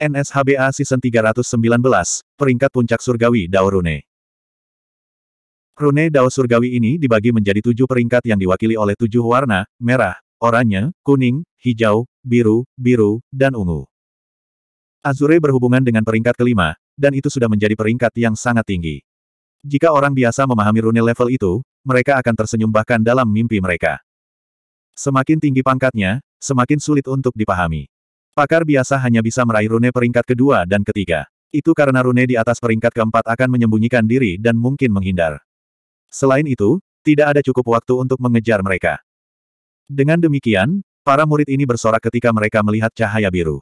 NSHBA Season 319, peringkat puncak surgawi Dao Rune. Rune Dao surgawi ini dibagi menjadi tujuh peringkat yang diwakili oleh tujuh warna, merah, oranye, kuning, hijau, biru, biru, dan ungu. Azure berhubungan dengan peringkat kelima, dan itu sudah menjadi peringkat yang sangat tinggi. Jika orang biasa memahami rune level itu, mereka akan tersenyum bahkan dalam mimpi mereka. Semakin tinggi pangkatnya, semakin sulit untuk dipahami. Pakar biasa hanya bisa meraih rune peringkat kedua dan ketiga. Itu karena rune di atas peringkat keempat akan menyembunyikan diri dan mungkin menghindar. Selain itu, tidak ada cukup waktu untuk mengejar mereka. Dengan demikian, para murid ini bersorak ketika mereka melihat cahaya biru.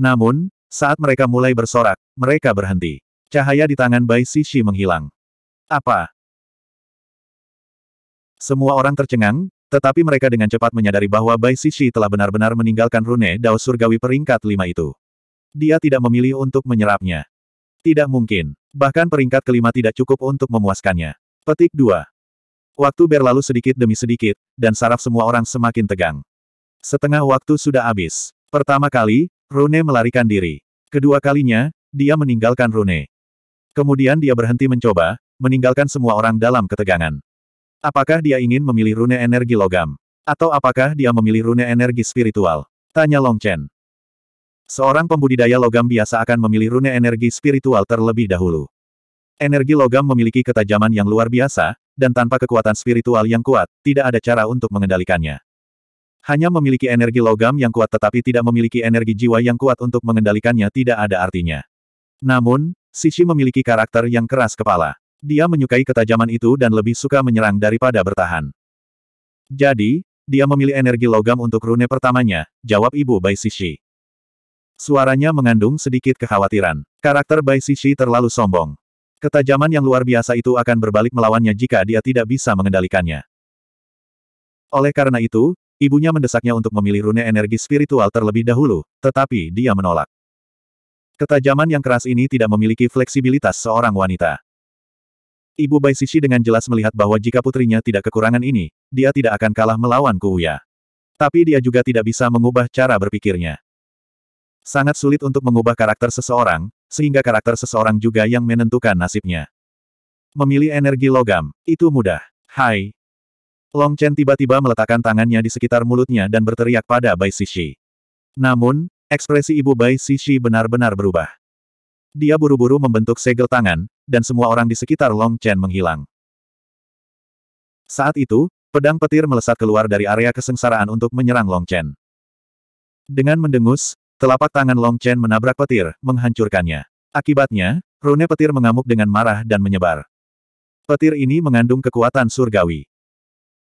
Namun, saat mereka mulai bersorak, mereka berhenti. Cahaya di tangan Bai Sishi menghilang. Apa? Semua orang tercengang, tetapi mereka dengan cepat menyadari bahwa Bai Sishi telah benar-benar meninggalkan Rune Dao Surgawi peringkat lima itu. Dia tidak memilih untuk menyerapnya. Tidak mungkin. Bahkan peringkat kelima tidak cukup untuk memuaskannya. Petik 2. Waktu berlalu sedikit demi sedikit, dan saraf semua orang semakin tegang. Setengah waktu sudah habis. Pertama kali, Rune melarikan diri. Kedua kalinya, dia meninggalkan Rune. Kemudian dia berhenti mencoba, meninggalkan semua orang dalam ketegangan. Apakah dia ingin memilih rune energi logam? Atau apakah dia memilih rune energi spiritual? Tanya Long Chen. Seorang pembudidaya logam biasa akan memilih rune energi spiritual terlebih dahulu. Energi logam memiliki ketajaman yang luar biasa, dan tanpa kekuatan spiritual yang kuat, tidak ada cara untuk mengendalikannya. Hanya memiliki energi logam yang kuat tetapi tidak memiliki energi jiwa yang kuat untuk mengendalikannya tidak ada artinya. Namun, Sisi memiliki karakter yang keras kepala. Dia menyukai ketajaman itu dan lebih suka menyerang daripada bertahan. Jadi, dia memilih energi logam untuk rune pertamanya, jawab ibu Bai Sishi. Suaranya mengandung sedikit kekhawatiran. Karakter Bai Sishi terlalu sombong. Ketajaman yang luar biasa itu akan berbalik melawannya jika dia tidak bisa mengendalikannya. Oleh karena itu, ibunya mendesaknya untuk memilih rune energi spiritual terlebih dahulu, tetapi dia menolak. Ketajaman yang keras ini tidak memiliki fleksibilitas seorang wanita. Ibu Bai Sishi dengan jelas melihat bahwa jika putrinya tidak kekurangan ini, dia tidak akan kalah melawan Kuya. Tapi dia juga tidak bisa mengubah cara berpikirnya. Sangat sulit untuk mengubah karakter seseorang, sehingga karakter seseorang juga yang menentukan nasibnya. Memilih energi logam, itu mudah. Hai. Long Chen tiba-tiba meletakkan tangannya di sekitar mulutnya dan berteriak pada Bai Sishi. Namun, ekspresi ibu Bai Sishi benar-benar berubah. Dia buru-buru membentuk segel tangan, dan semua orang di sekitar Long Chen menghilang. Saat itu, pedang petir melesat keluar dari area kesengsaraan untuk menyerang Long Chen. Dengan mendengus, telapak tangan Long Chen menabrak petir, menghancurkannya. Akibatnya, rune petir mengamuk dengan marah dan menyebar. Petir ini mengandung kekuatan surgawi.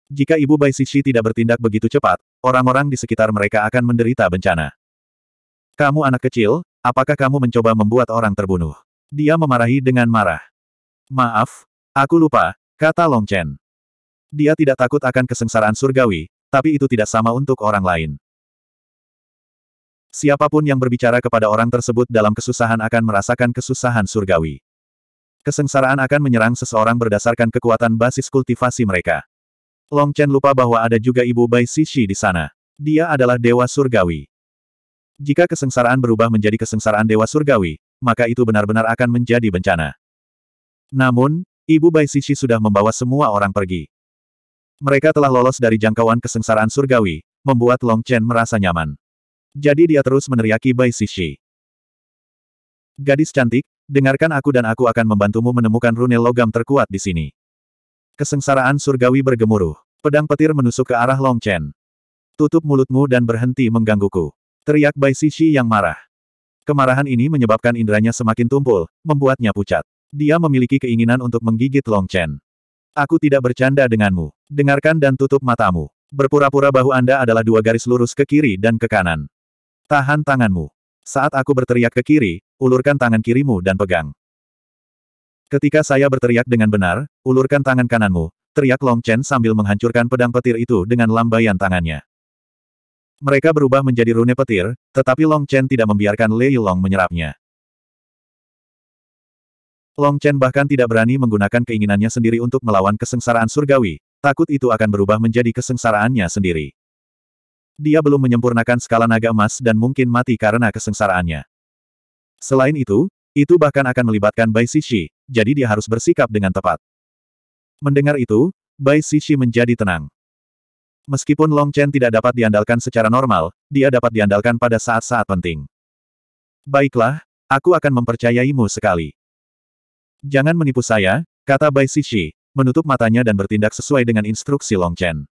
Jika ibu Bai Shishi tidak bertindak begitu cepat, orang-orang di sekitar mereka akan menderita bencana. Kamu anak kecil, Apakah kamu mencoba membuat orang terbunuh? Dia memarahi dengan marah. Maaf, aku lupa, kata Long Chen. Dia tidak takut akan kesengsaraan surgawi, tapi itu tidak sama untuk orang lain. Siapapun yang berbicara kepada orang tersebut dalam kesusahan akan merasakan kesusahan surgawi. Kesengsaraan akan menyerang seseorang berdasarkan kekuatan basis kultivasi mereka. Long Chen lupa bahwa ada juga ibu Bai Sishi di sana. Dia adalah dewa surgawi. Jika kesengsaraan berubah menjadi kesengsaraan Dewa Surgawi, maka itu benar-benar akan menjadi bencana. Namun, Ibu Bai Sisi sudah membawa semua orang pergi. Mereka telah lolos dari jangkauan kesengsaraan surgawi, membuat Long Chen merasa nyaman. Jadi dia terus meneriaki Bai Sisi. Gadis cantik, dengarkan aku dan aku akan membantumu menemukan rune logam terkuat di sini. Kesengsaraan surgawi bergemuruh. Pedang petir menusuk ke arah Long Chen. Tutup mulutmu dan berhenti menggangguku. Teriak Bai Sishi yang marah. Kemarahan ini menyebabkan indranya semakin tumpul, membuatnya pucat. Dia memiliki keinginan untuk menggigit Long Chen. Aku tidak bercanda denganmu. Dengarkan dan tutup matamu. Berpura-pura bahu Anda adalah dua garis lurus ke kiri dan ke kanan. Tahan tanganmu. Saat aku berteriak ke kiri, ulurkan tangan kirimu dan pegang. Ketika saya berteriak dengan benar, ulurkan tangan kananmu, teriak Long Chen sambil menghancurkan pedang petir itu dengan lambaian tangannya. Mereka berubah menjadi rune petir, tetapi Long Chen tidak membiarkan Lei Long menyerapnya. Long Chen bahkan tidak berani menggunakan keinginannya sendiri untuk melawan kesengsaraan surgawi, takut itu akan berubah menjadi kesengsaraannya sendiri. Dia belum menyempurnakan skala naga emas dan mungkin mati karena kesengsaraannya. Selain itu, itu bahkan akan melibatkan Bai Sishi, jadi dia harus bersikap dengan tepat. Mendengar itu, Bai Sishi menjadi tenang. Meskipun Long Chen tidak dapat diandalkan secara normal, dia dapat diandalkan pada saat-saat penting. Baiklah, aku akan mempercayaimu sekali. Jangan menipu saya, kata Bai Sisi, menutup matanya dan bertindak sesuai dengan instruksi Long Chen.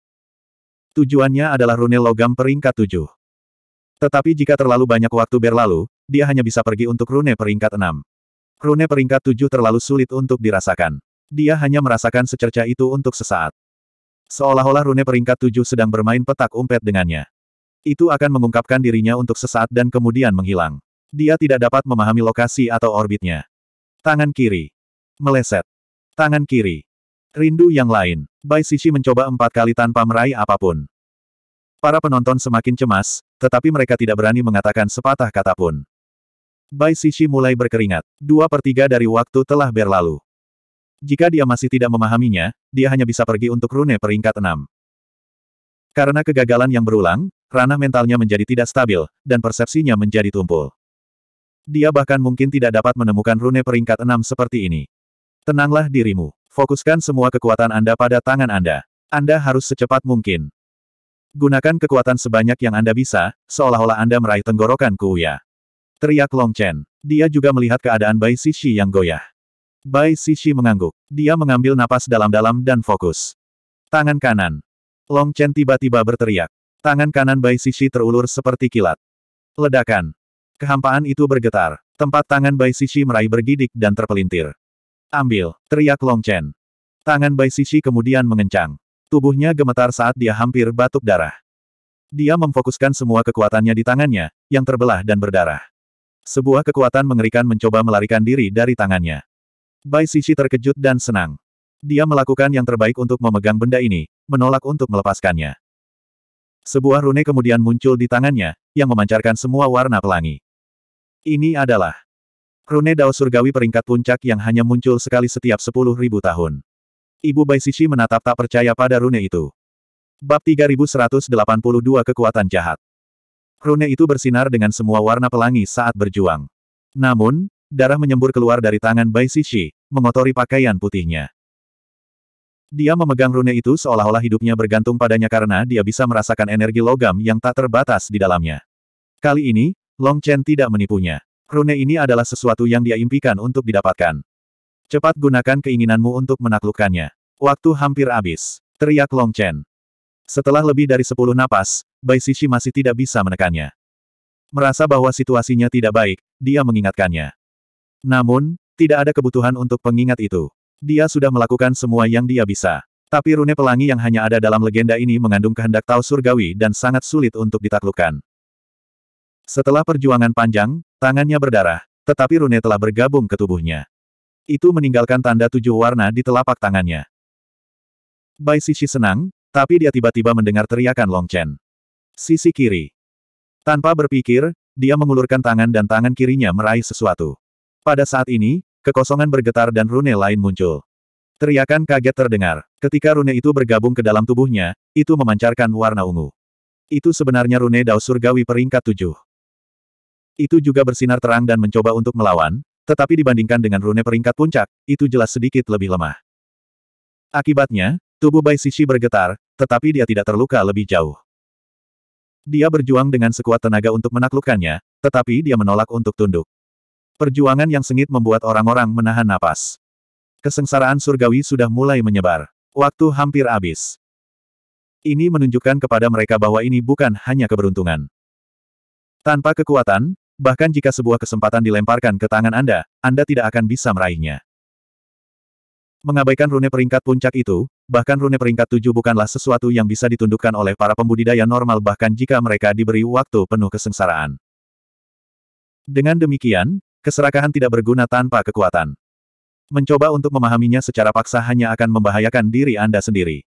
Tujuannya adalah rune logam peringkat tujuh. Tetapi jika terlalu banyak waktu berlalu, dia hanya bisa pergi untuk rune peringkat enam. Rune peringkat tujuh terlalu sulit untuk dirasakan. Dia hanya merasakan secerca itu untuk sesaat. Seolah-olah rune peringkat tujuh sedang bermain petak umpet dengannya. Itu akan mengungkapkan dirinya untuk sesaat dan kemudian menghilang. Dia tidak dapat memahami lokasi atau orbitnya. Tangan kiri. Meleset. Tangan kiri. Rindu yang lain. Bai Sisi mencoba empat kali tanpa meraih apapun. Para penonton semakin cemas, tetapi mereka tidak berani mengatakan sepatah kata pun. Bai Sisi mulai berkeringat. Dua per tiga dari waktu telah berlalu. Jika dia masih tidak memahaminya, dia hanya bisa pergi untuk rune peringkat 6. Karena kegagalan yang berulang, ranah mentalnya menjadi tidak stabil, dan persepsinya menjadi tumpul. Dia bahkan mungkin tidak dapat menemukan rune peringkat 6 seperti ini. Tenanglah dirimu. Fokuskan semua kekuatan Anda pada tangan Anda. Anda harus secepat mungkin. Gunakan kekuatan sebanyak yang Anda bisa, seolah-olah Anda meraih tenggorokan Kuya. Teriak Long Chen. Dia juga melihat keadaan Bai Sishi yang goyah. Bai Sishi mengangguk. Dia mengambil napas dalam-dalam dan fokus. Tangan kanan. Long Chen tiba-tiba berteriak. Tangan kanan Bai Sishi terulur seperti kilat. Ledakan. Kehampaan itu bergetar. Tempat tangan Bai Sishi meraih bergidik dan terpelintir. Ambil, teriak Long Chen. Tangan Bai Sishi kemudian mengencang. Tubuhnya gemetar saat dia hampir batuk darah. Dia memfokuskan semua kekuatannya di tangannya, yang terbelah dan berdarah. Sebuah kekuatan mengerikan mencoba melarikan diri dari tangannya. Bai Sisi terkejut dan senang. Dia melakukan yang terbaik untuk memegang benda ini, menolak untuk melepaskannya. Sebuah rune kemudian muncul di tangannya, yang memancarkan semua warna pelangi. Ini adalah rune Dao Surgawi peringkat puncak yang hanya muncul sekali setiap sepuluh ribu tahun. Ibu Bai Sisi menatap tak percaya pada rune itu. Bab 3182 Kekuatan Jahat Rune itu bersinar dengan semua warna pelangi saat berjuang. Namun, Darah menyembur keluar dari tangan Bai Sishi, mengotori pakaian putihnya. Dia memegang rune itu seolah-olah hidupnya bergantung padanya karena dia bisa merasakan energi logam yang tak terbatas di dalamnya. Kali ini, Long Chen tidak menipunya. Rune ini adalah sesuatu yang dia impikan untuk didapatkan. Cepat gunakan keinginanmu untuk menaklukkannya. Waktu hampir habis, teriak Long Chen. Setelah lebih dari sepuluh napas, Bai Sishi masih tidak bisa menekannya. Merasa bahwa situasinya tidak baik, dia mengingatkannya. Namun, tidak ada kebutuhan untuk pengingat itu. Dia sudah melakukan semua yang dia bisa. Tapi rune pelangi yang hanya ada dalam legenda ini mengandung kehendak Tao surgawi dan sangat sulit untuk ditaklukkan. Setelah perjuangan panjang, tangannya berdarah, tetapi rune telah bergabung ke tubuhnya. Itu meninggalkan tanda tujuh warna di telapak tangannya. Bai Sisi senang, tapi dia tiba-tiba mendengar teriakan Long Chen. Sisi kiri. Tanpa berpikir, dia mengulurkan tangan dan tangan kirinya meraih sesuatu. Pada saat ini, kekosongan bergetar dan rune lain muncul. Teriakan kaget terdengar. Ketika rune itu bergabung ke dalam tubuhnya, itu memancarkan warna ungu. Itu sebenarnya rune Dao Surgawi peringkat tujuh. Itu juga bersinar terang dan mencoba untuk melawan, tetapi dibandingkan dengan rune peringkat puncak, itu jelas sedikit lebih lemah. Akibatnya, tubuh Bai Sishi bergetar, tetapi dia tidak terluka lebih jauh. Dia berjuang dengan sekuat tenaga untuk menaklukkannya, tetapi dia menolak untuk tunduk. Perjuangan yang sengit membuat orang-orang menahan napas. Kesengsaraan surgawi sudah mulai menyebar. Waktu hampir habis. Ini menunjukkan kepada mereka bahwa ini bukan hanya keberuntungan. Tanpa kekuatan, bahkan jika sebuah kesempatan dilemparkan ke tangan Anda, Anda tidak akan bisa meraihnya. Mengabaikan rune peringkat puncak itu, bahkan rune peringkat tujuh bukanlah sesuatu yang bisa ditundukkan oleh para pembudidaya normal bahkan jika mereka diberi waktu penuh kesengsaraan. Dengan demikian, Keserakahan tidak berguna tanpa kekuatan. Mencoba untuk memahaminya secara paksa hanya akan membahayakan diri Anda sendiri.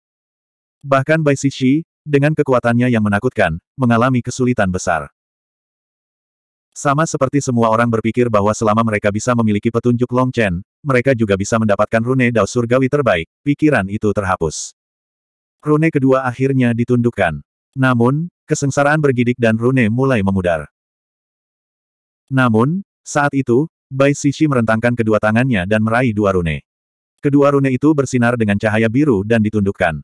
Bahkan Bai Shi, dengan kekuatannya yang menakutkan, mengalami kesulitan besar. Sama seperti semua orang berpikir bahwa selama mereka bisa memiliki petunjuk Long Chen, mereka juga bisa mendapatkan rune dao surgawi terbaik, pikiran itu terhapus. Rune kedua akhirnya ditundukkan. Namun, kesengsaraan bergidik dan rune mulai memudar. Namun, saat itu, Bai Sishi merentangkan kedua tangannya dan meraih dua rune. Kedua rune itu bersinar dengan cahaya biru dan ditundukkan.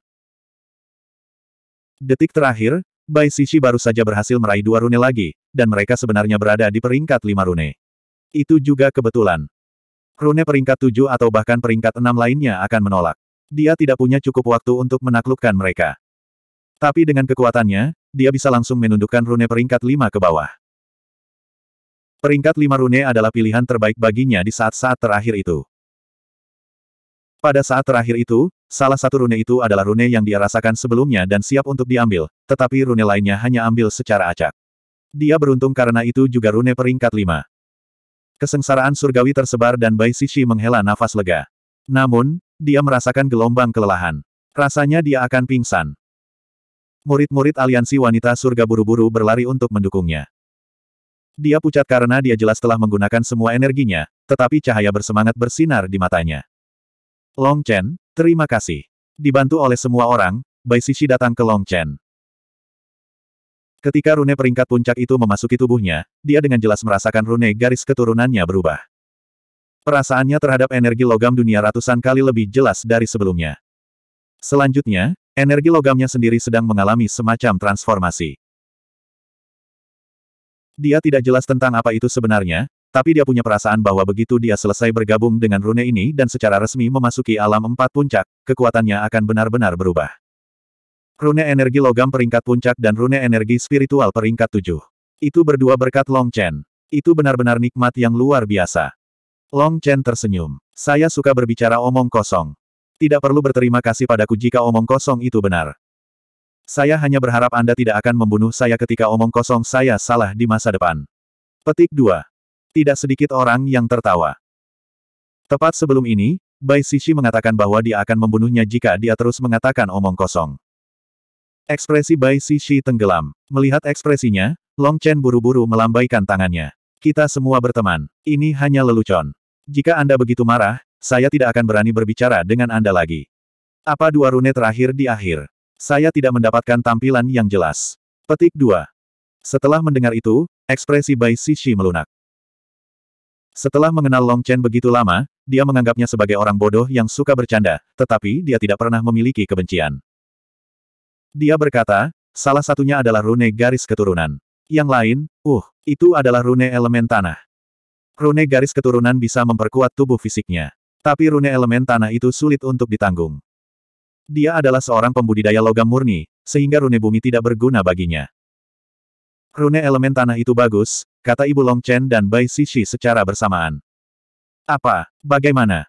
Detik terakhir, Bai Sishi baru saja berhasil meraih dua rune lagi, dan mereka sebenarnya berada di peringkat lima rune. Itu juga kebetulan. Rune peringkat tujuh atau bahkan peringkat enam lainnya akan menolak. Dia tidak punya cukup waktu untuk menaklukkan mereka. Tapi dengan kekuatannya, dia bisa langsung menundukkan rune peringkat lima ke bawah. Peringkat lima rune adalah pilihan terbaik baginya di saat-saat terakhir itu. Pada saat terakhir itu, salah satu rune itu adalah rune yang dia rasakan sebelumnya dan siap untuk diambil, tetapi rune lainnya hanya ambil secara acak. Dia beruntung karena itu juga rune peringkat lima. Kesengsaraan surgawi tersebar dan Bai Sishi menghela nafas lega. Namun, dia merasakan gelombang kelelahan. Rasanya dia akan pingsan. Murid-murid aliansi wanita surga buru-buru berlari untuk mendukungnya. Dia pucat karena dia jelas telah menggunakan semua energinya, tetapi cahaya bersemangat bersinar di matanya. Long Chen, terima kasih. Dibantu oleh semua orang, Bai Sisi datang ke Long Chen. Ketika rune peringkat puncak itu memasuki tubuhnya, dia dengan jelas merasakan rune garis keturunannya berubah. Perasaannya terhadap energi logam dunia ratusan kali lebih jelas dari sebelumnya. Selanjutnya, energi logamnya sendiri sedang mengalami semacam transformasi. Dia tidak jelas tentang apa itu sebenarnya, tapi dia punya perasaan bahwa begitu dia selesai bergabung dengan rune ini dan secara resmi memasuki alam empat puncak, kekuatannya akan benar-benar berubah. Rune energi logam peringkat puncak dan rune energi spiritual peringkat tujuh. Itu berdua berkat Long Chen. Itu benar-benar nikmat yang luar biasa. Long Chen tersenyum. Saya suka berbicara omong kosong. Tidak perlu berterima kasih padaku jika omong kosong itu benar. Saya hanya berharap Anda tidak akan membunuh saya ketika omong kosong saya salah di masa depan. Petik 2. Tidak sedikit orang yang tertawa. Tepat sebelum ini, Bai Sishi mengatakan bahwa dia akan membunuhnya jika dia terus mengatakan omong kosong. Ekspresi Bai Sishi tenggelam. Melihat ekspresinya, Long Chen buru-buru melambaikan tangannya. Kita semua berteman. Ini hanya lelucon. Jika Anda begitu marah, saya tidak akan berani berbicara dengan Anda lagi. Apa dua rune terakhir di akhir? Saya tidak mendapatkan tampilan yang jelas. Petik 2. Setelah mendengar itu, ekspresi Bai Sishi melunak. Setelah mengenal Long Chen begitu lama, dia menganggapnya sebagai orang bodoh yang suka bercanda, tetapi dia tidak pernah memiliki kebencian. Dia berkata, salah satunya adalah rune garis keturunan. Yang lain, uh, itu adalah rune elemen tanah. Rune garis keturunan bisa memperkuat tubuh fisiknya. Tapi rune elemen tanah itu sulit untuk ditanggung. Dia adalah seorang pembudidaya logam murni, sehingga rune bumi tidak berguna baginya. Rune elemen tanah itu bagus, kata Ibu Long Chen dan Bai Sishi secara bersamaan. Apa? Bagaimana?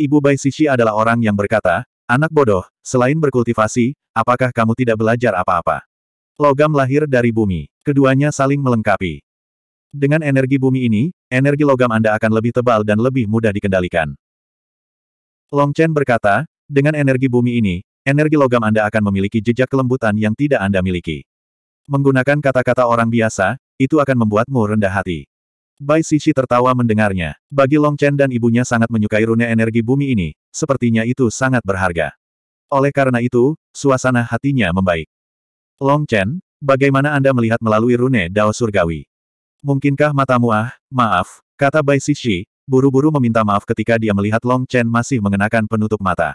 Ibu Bai Sishi adalah orang yang berkata, anak bodoh, selain berkultivasi, apakah kamu tidak belajar apa-apa? Logam lahir dari bumi, keduanya saling melengkapi. Dengan energi bumi ini, energi logam Anda akan lebih tebal dan lebih mudah dikendalikan. Long Chen berkata, dengan energi bumi ini, energi logam Anda akan memiliki jejak kelembutan yang tidak Anda miliki. Menggunakan kata-kata orang biasa, itu akan membuatmu rendah hati. Bai Sisi tertawa mendengarnya. Bagi Long Chen dan ibunya sangat menyukai rune energi bumi ini, sepertinya itu sangat berharga. Oleh karena itu, suasana hatinya membaik. Long Chen, bagaimana Anda melihat melalui rune Dao Surgawi? Mungkinkah matamu ah, maaf, kata Bai Sisi, buru-buru meminta maaf ketika dia melihat Long Chen masih mengenakan penutup mata.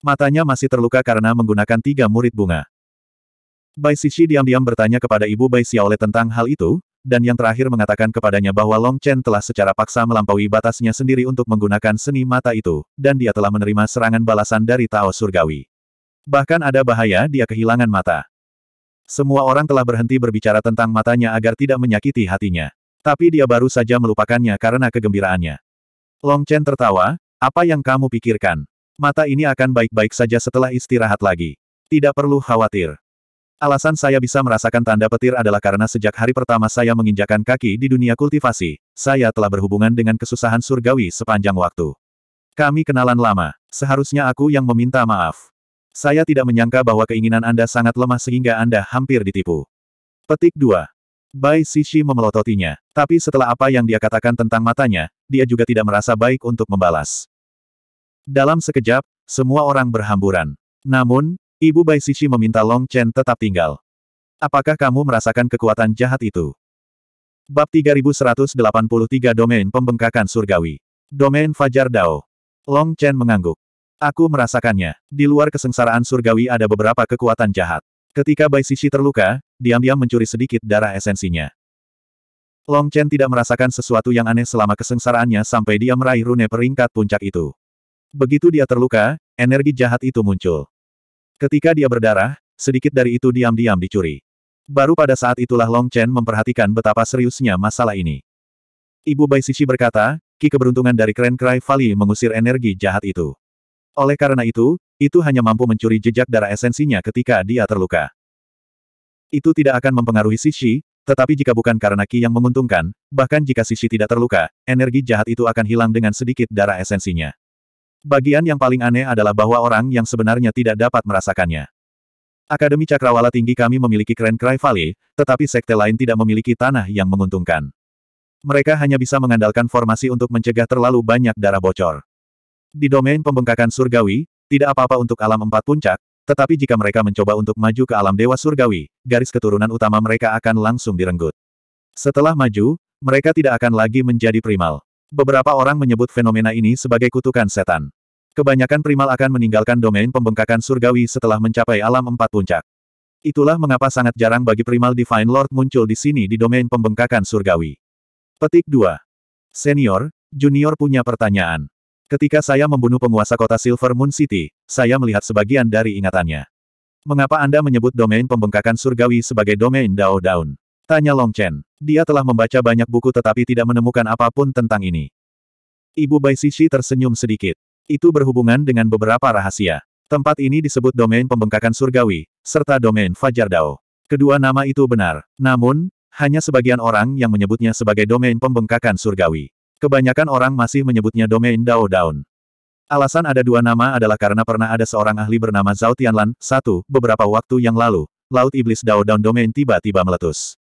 Matanya masih terluka karena menggunakan tiga murid bunga. Bai Sisi diam-diam bertanya kepada ibu Bai Xiaole tentang hal itu, dan yang terakhir mengatakan kepadanya bahwa Long Chen telah secara paksa melampaui batasnya sendiri untuk menggunakan seni mata itu, dan dia telah menerima serangan balasan dari Tao Surgawi. Bahkan ada bahaya dia kehilangan mata. Semua orang telah berhenti berbicara tentang matanya agar tidak menyakiti hatinya. Tapi dia baru saja melupakannya karena kegembiraannya. Long Chen tertawa, apa yang kamu pikirkan? Mata ini akan baik-baik saja setelah istirahat lagi. Tidak perlu khawatir. Alasan saya bisa merasakan tanda petir adalah karena sejak hari pertama saya menginjakan kaki di dunia kultivasi, saya telah berhubungan dengan kesusahan surgawi sepanjang waktu. Kami kenalan lama. Seharusnya aku yang meminta maaf. Saya tidak menyangka bahwa keinginan Anda sangat lemah sehingga Anda hampir ditipu. Petik 2. Bai Sishi memelototinya, tapi setelah apa yang dia katakan tentang matanya, dia juga tidak merasa baik untuk membalas. Dalam sekejap, semua orang berhamburan. Namun, Ibu Bai Sishi meminta Long Chen tetap tinggal. Apakah kamu merasakan kekuatan jahat itu? Bab 3183 Domain Pembengkakan Surgawi Domain Fajar Dao Long Chen mengangguk. Aku merasakannya. Di luar kesengsaraan surgawi ada beberapa kekuatan jahat. Ketika Bai Sishi terluka, diam-diam mencuri sedikit darah esensinya. Long Chen tidak merasakan sesuatu yang aneh selama kesengsaraannya sampai dia meraih rune peringkat puncak itu. Begitu dia terluka, energi jahat itu muncul. Ketika dia berdarah, sedikit dari itu diam-diam dicuri. Baru pada saat itulah Long Chen memperhatikan betapa seriusnya masalah ini. Ibu Bai Sisi berkata, Ki keberuntungan dari Krenkrai Cry Valley mengusir energi jahat itu. Oleh karena itu, itu hanya mampu mencuri jejak darah esensinya ketika dia terluka. Itu tidak akan mempengaruhi Sisi, tetapi jika bukan karena Ki yang menguntungkan, bahkan jika Sisi tidak terluka, energi jahat itu akan hilang dengan sedikit darah esensinya. Bagian yang paling aneh adalah bahwa orang yang sebenarnya tidak dapat merasakannya. Akademi Cakrawala Tinggi kami memiliki Grand Cry Valley, tetapi sekte lain tidak memiliki tanah yang menguntungkan. Mereka hanya bisa mengandalkan formasi untuk mencegah terlalu banyak darah bocor. Di domain pembengkakan surgawi, tidak apa-apa untuk alam empat puncak, tetapi jika mereka mencoba untuk maju ke alam dewa surgawi, garis keturunan utama mereka akan langsung direnggut. Setelah maju, mereka tidak akan lagi menjadi primal. Beberapa orang menyebut fenomena ini sebagai kutukan setan. Kebanyakan primal akan meninggalkan domain pembengkakan surgawi setelah mencapai alam empat puncak. Itulah mengapa sangat jarang bagi primal Divine Lord muncul di sini di domain pembengkakan surgawi. Petik 2. Senior, junior punya pertanyaan. Ketika saya membunuh penguasa kota Silver Moon City, saya melihat sebagian dari ingatannya. Mengapa Anda menyebut domain pembengkakan surgawi sebagai domain Dao Daun? Tanya Long Chen. Dia telah membaca banyak buku tetapi tidak menemukan apapun tentang ini. Ibu Bai Sisi tersenyum sedikit. Itu berhubungan dengan beberapa rahasia. Tempat ini disebut domain pembengkakan surgawi, serta domain Fajar Dao. Kedua nama itu benar. Namun, hanya sebagian orang yang menyebutnya sebagai domain pembengkakan surgawi. Kebanyakan orang masih menyebutnya domain Dao Daun. Alasan ada dua nama adalah karena pernah ada seorang ahli bernama Zhao Tianlan, satu, beberapa waktu yang lalu, Laut Iblis Dao Daun Domain tiba-tiba meletus.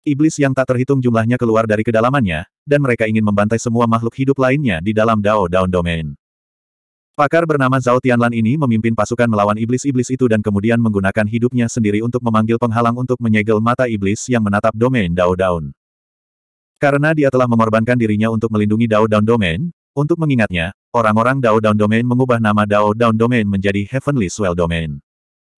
Iblis yang tak terhitung jumlahnya keluar dari kedalamannya, dan mereka ingin membantai semua makhluk hidup lainnya di dalam Dao Down Domain. Pakar bernama Zhao Tianlan ini memimpin pasukan melawan iblis-iblis itu dan kemudian menggunakan hidupnya sendiri untuk memanggil penghalang untuk menyegel mata iblis yang menatap domain Dao Down. Karena dia telah mengorbankan dirinya untuk melindungi Dao Down Domain, untuk mengingatnya, orang-orang Dao Down Domain mengubah nama Dao Down Domain menjadi Heavenly Swell Domain.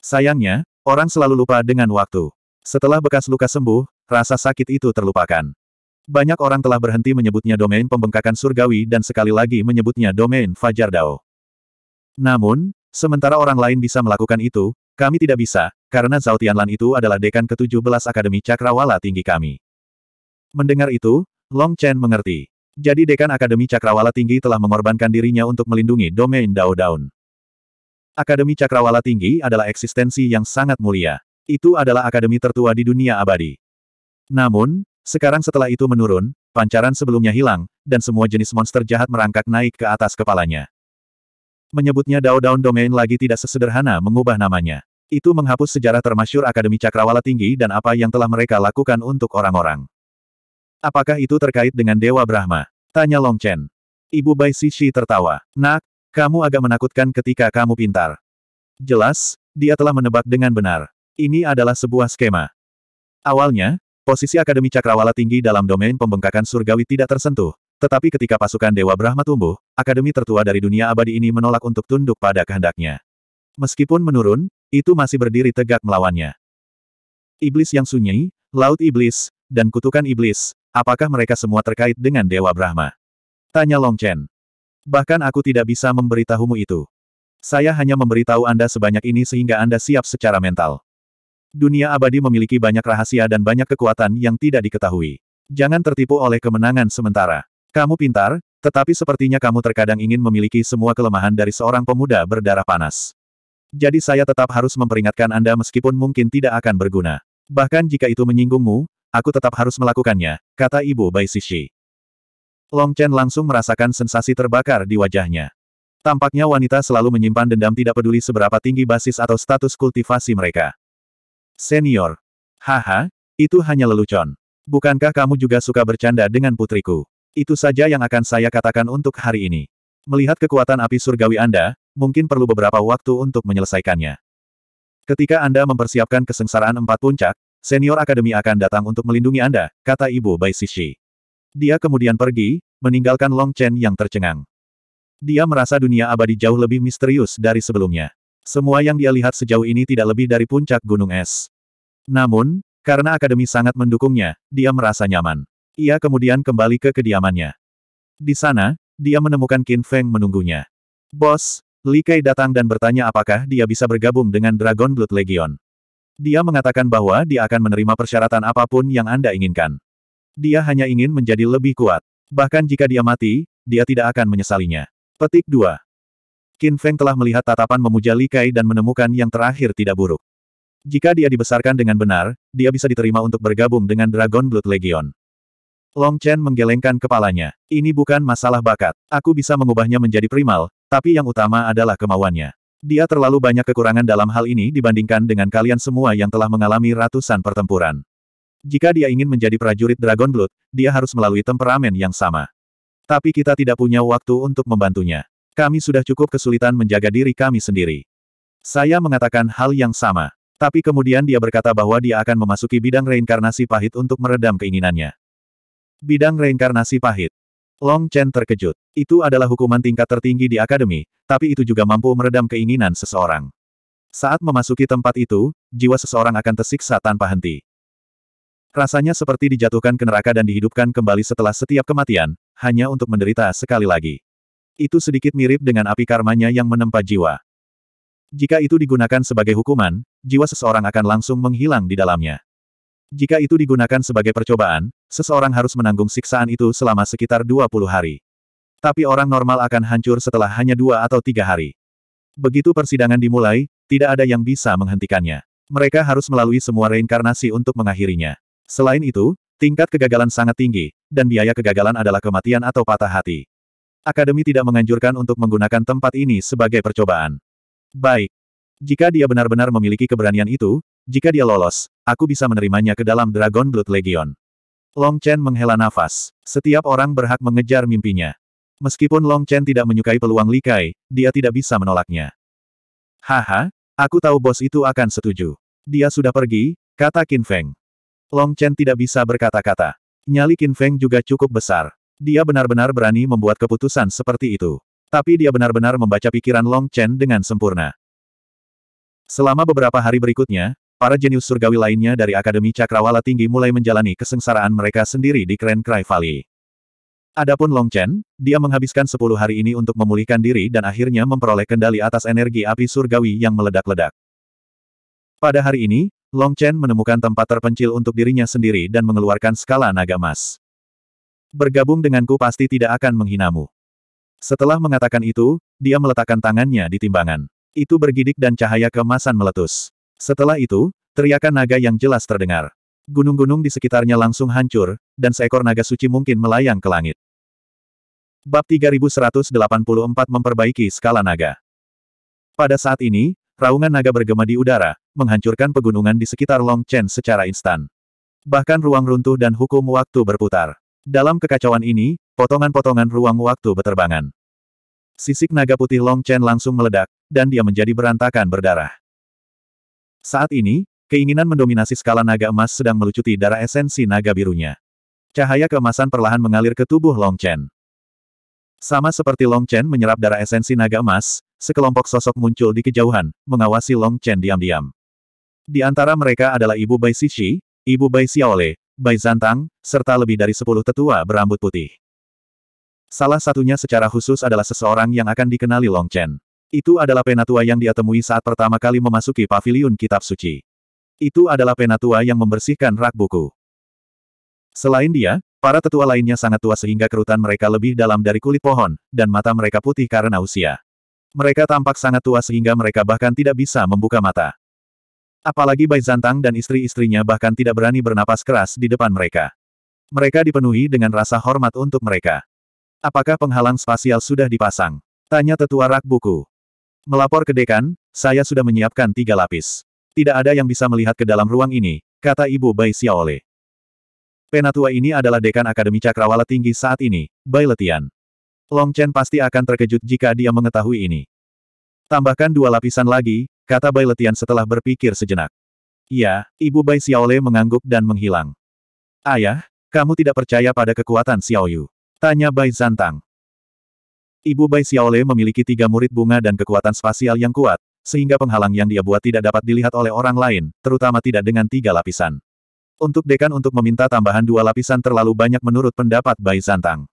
Sayangnya, orang selalu lupa dengan waktu. Setelah bekas luka sembuh, rasa sakit itu terlupakan. Banyak orang telah berhenti menyebutnya domain pembengkakan surgawi dan sekali lagi menyebutnya domain Fajar Dao. Namun, sementara orang lain bisa melakukan itu, kami tidak bisa, karena Zhao Tianlan itu adalah dekan ke-17 Akademi Cakrawala Tinggi kami. Mendengar itu, Long Chen mengerti. Jadi dekan Akademi Cakrawala Tinggi telah mengorbankan dirinya untuk melindungi domain Dao Daun. Akademi Cakrawala Tinggi adalah eksistensi yang sangat mulia. Itu adalah akademi tertua di dunia abadi. Namun, sekarang setelah itu menurun, pancaran sebelumnya hilang, dan semua jenis monster jahat merangkak naik ke atas kepalanya. Menyebutnya Dao Daun Domain lagi tidak sesederhana mengubah namanya. Itu menghapus sejarah termasyur Akademi Cakrawala Tinggi dan apa yang telah mereka lakukan untuk orang-orang. Apakah itu terkait dengan Dewa Brahma? Tanya Long Chen. Ibu Bai Sishi tertawa. Nak, kamu agak menakutkan ketika kamu pintar. Jelas, dia telah menebak dengan benar. Ini adalah sebuah skema. Awalnya, Posisi Akademi Cakrawala tinggi dalam domain pembengkakan surgawi tidak tersentuh, tetapi ketika pasukan Dewa Brahma tumbuh, akademi tertua dari dunia abadi ini menolak untuk tunduk pada kehendaknya. Meskipun menurun, itu masih berdiri tegak melawannya. Iblis yang sunyi, Laut Iblis, dan Kutukan Iblis, apakah mereka semua terkait dengan Dewa Brahma? Tanya Long Chen. Bahkan aku tidak bisa memberitahumu itu. Saya hanya memberitahu Anda sebanyak ini sehingga Anda siap secara mental. Dunia abadi memiliki banyak rahasia dan banyak kekuatan yang tidak diketahui. Jangan tertipu oleh kemenangan sementara. Kamu pintar, tetapi sepertinya kamu terkadang ingin memiliki semua kelemahan dari seorang pemuda berdarah panas. Jadi saya tetap harus memperingatkan Anda meskipun mungkin tidak akan berguna. Bahkan jika itu menyinggungmu, aku tetap harus melakukannya, kata Ibu Bai Sishi. Long Chen langsung merasakan sensasi terbakar di wajahnya. Tampaknya wanita selalu menyimpan dendam tidak peduli seberapa tinggi basis atau status kultivasi mereka. Senior. Haha, itu hanya lelucon. Bukankah kamu juga suka bercanda dengan putriku? Itu saja yang akan saya katakan untuk hari ini. Melihat kekuatan api surgawi Anda, mungkin perlu beberapa waktu untuk menyelesaikannya. Ketika Anda mempersiapkan kesengsaraan empat puncak, senior akademi akan datang untuk melindungi Anda, kata Ibu Bai Sishi. Dia kemudian pergi, meninggalkan Long Chen yang tercengang. Dia merasa dunia abadi jauh lebih misterius dari sebelumnya. Semua yang dia lihat sejauh ini tidak lebih dari puncak gunung es. Namun, karena akademi sangat mendukungnya, dia merasa nyaman. Ia kemudian kembali ke kediamannya. Di sana, dia menemukan Qin Feng menunggunya. Bos, Li Kei datang dan bertanya apakah dia bisa bergabung dengan Dragon Blood Legion. Dia mengatakan bahwa dia akan menerima persyaratan apapun yang Anda inginkan. Dia hanya ingin menjadi lebih kuat. Bahkan jika dia mati, dia tidak akan menyesalinya. Petik 2. Qin Feng telah melihat tatapan memuja Li Kai dan menemukan yang terakhir tidak buruk. Jika dia dibesarkan dengan benar, dia bisa diterima untuk bergabung dengan Dragon Blood Legion. Long Chen menggelengkan kepalanya. Ini bukan masalah bakat. Aku bisa mengubahnya menjadi primal, tapi yang utama adalah kemauannya. Dia terlalu banyak kekurangan dalam hal ini dibandingkan dengan kalian semua yang telah mengalami ratusan pertempuran. Jika dia ingin menjadi prajurit Dragon Blood, dia harus melalui temperamen yang sama. Tapi kita tidak punya waktu untuk membantunya. Kami sudah cukup kesulitan menjaga diri kami sendiri. Saya mengatakan hal yang sama. Tapi kemudian dia berkata bahwa dia akan memasuki bidang reinkarnasi pahit untuk meredam keinginannya. Bidang reinkarnasi pahit. Long Chen terkejut. Itu adalah hukuman tingkat tertinggi di akademi, tapi itu juga mampu meredam keinginan seseorang. Saat memasuki tempat itu, jiwa seseorang akan tersiksa tanpa henti. Rasanya seperti dijatuhkan ke neraka dan dihidupkan kembali setelah setiap kematian, hanya untuk menderita sekali lagi. Itu sedikit mirip dengan api karmanya yang menempa jiwa. Jika itu digunakan sebagai hukuman, jiwa seseorang akan langsung menghilang di dalamnya. Jika itu digunakan sebagai percobaan, seseorang harus menanggung siksaan itu selama sekitar 20 hari. Tapi orang normal akan hancur setelah hanya dua atau tiga hari. Begitu persidangan dimulai, tidak ada yang bisa menghentikannya. Mereka harus melalui semua reinkarnasi untuk mengakhirinya. Selain itu, tingkat kegagalan sangat tinggi, dan biaya kegagalan adalah kematian atau patah hati. Akademi tidak menganjurkan untuk menggunakan tempat ini sebagai percobaan. Baik. Jika dia benar-benar memiliki keberanian itu, jika dia lolos, aku bisa menerimanya ke dalam Dragon Blood Legion. Long Chen menghela nafas. Setiap orang berhak mengejar mimpinya. Meskipun Long Chen tidak menyukai peluang Likai, dia tidak bisa menolaknya. Haha, aku tahu bos itu akan setuju. Dia sudah pergi, kata Qin Feng. Long Chen tidak bisa berkata-kata. Nyali Qin Feng juga cukup besar. Dia benar-benar berani membuat keputusan seperti itu. Tapi dia benar-benar membaca pikiran Long Chen dengan sempurna. Selama beberapa hari berikutnya, para jenius surgawi lainnya dari Akademi Cakrawala Tinggi mulai menjalani kesengsaraan mereka sendiri di Grand Cry Valley. Adapun Long Chen, dia menghabiskan 10 hari ini untuk memulihkan diri dan akhirnya memperoleh kendali atas energi api surgawi yang meledak-ledak. Pada hari ini, Long Chen menemukan tempat terpencil untuk dirinya sendiri dan mengeluarkan skala naga emas. Bergabung denganku pasti tidak akan menghinamu. Setelah mengatakan itu, dia meletakkan tangannya di timbangan. Itu bergidik dan cahaya kemasan meletus. Setelah itu, teriakan naga yang jelas terdengar. Gunung-gunung di sekitarnya langsung hancur, dan seekor naga suci mungkin melayang ke langit. Bab 3184 memperbaiki skala naga. Pada saat ini, raungan naga bergema di udara, menghancurkan pegunungan di sekitar Long Chen secara instan. Bahkan ruang runtuh dan hukum waktu berputar. Dalam kekacauan ini, Potongan-potongan ruang waktu beterbangan. Sisik naga putih Long Chen langsung meledak, dan dia menjadi berantakan berdarah. Saat ini, keinginan mendominasi skala naga emas sedang melucuti darah esensi naga birunya. Cahaya keemasan perlahan mengalir ke tubuh Long Chen. Sama seperti Long Chen menyerap darah esensi naga emas, sekelompok sosok muncul di kejauhan, mengawasi Long Chen diam-diam. Di antara mereka adalah Ibu Bai Sishi, Ibu Bai Xiaole, Bai Zantang, serta lebih dari sepuluh tetua berambut putih. Salah satunya secara khusus adalah seseorang yang akan dikenali Long Chen. Itu adalah penatua yang dia temui saat pertama kali memasuki paviliun kitab suci. Itu adalah penatua yang membersihkan rak buku. Selain dia, para tetua lainnya sangat tua sehingga kerutan mereka lebih dalam dari kulit pohon, dan mata mereka putih karena usia. Mereka tampak sangat tua sehingga mereka bahkan tidak bisa membuka mata. Apalagi Bai Zantang dan istri-istrinya bahkan tidak berani bernapas keras di depan mereka. Mereka dipenuhi dengan rasa hormat untuk mereka. Apakah penghalang spasial sudah dipasang? Tanya tetua rak buku. Melapor ke dekan, saya sudah menyiapkan tiga lapis. Tidak ada yang bisa melihat ke dalam ruang ini, kata ibu Bai Xiaole. Penatua ini adalah dekan Akademi Cakrawala Tinggi saat ini, Bai Letian. Long Chen pasti akan terkejut jika dia mengetahui ini. Tambahkan dua lapisan lagi, kata Bai Letian setelah berpikir sejenak. Ya, ibu Bai Xiaole mengangguk dan menghilang. Ayah, kamu tidak percaya pada kekuatan Xiaoyu. Tanya Bai Zantang. Ibu Bai Xiaole memiliki tiga murid bunga dan kekuatan spasial yang kuat, sehingga penghalang yang dia buat tidak dapat dilihat oleh orang lain, terutama tidak dengan tiga lapisan. Untuk dekan untuk meminta tambahan dua lapisan terlalu banyak menurut pendapat Bai Zantang.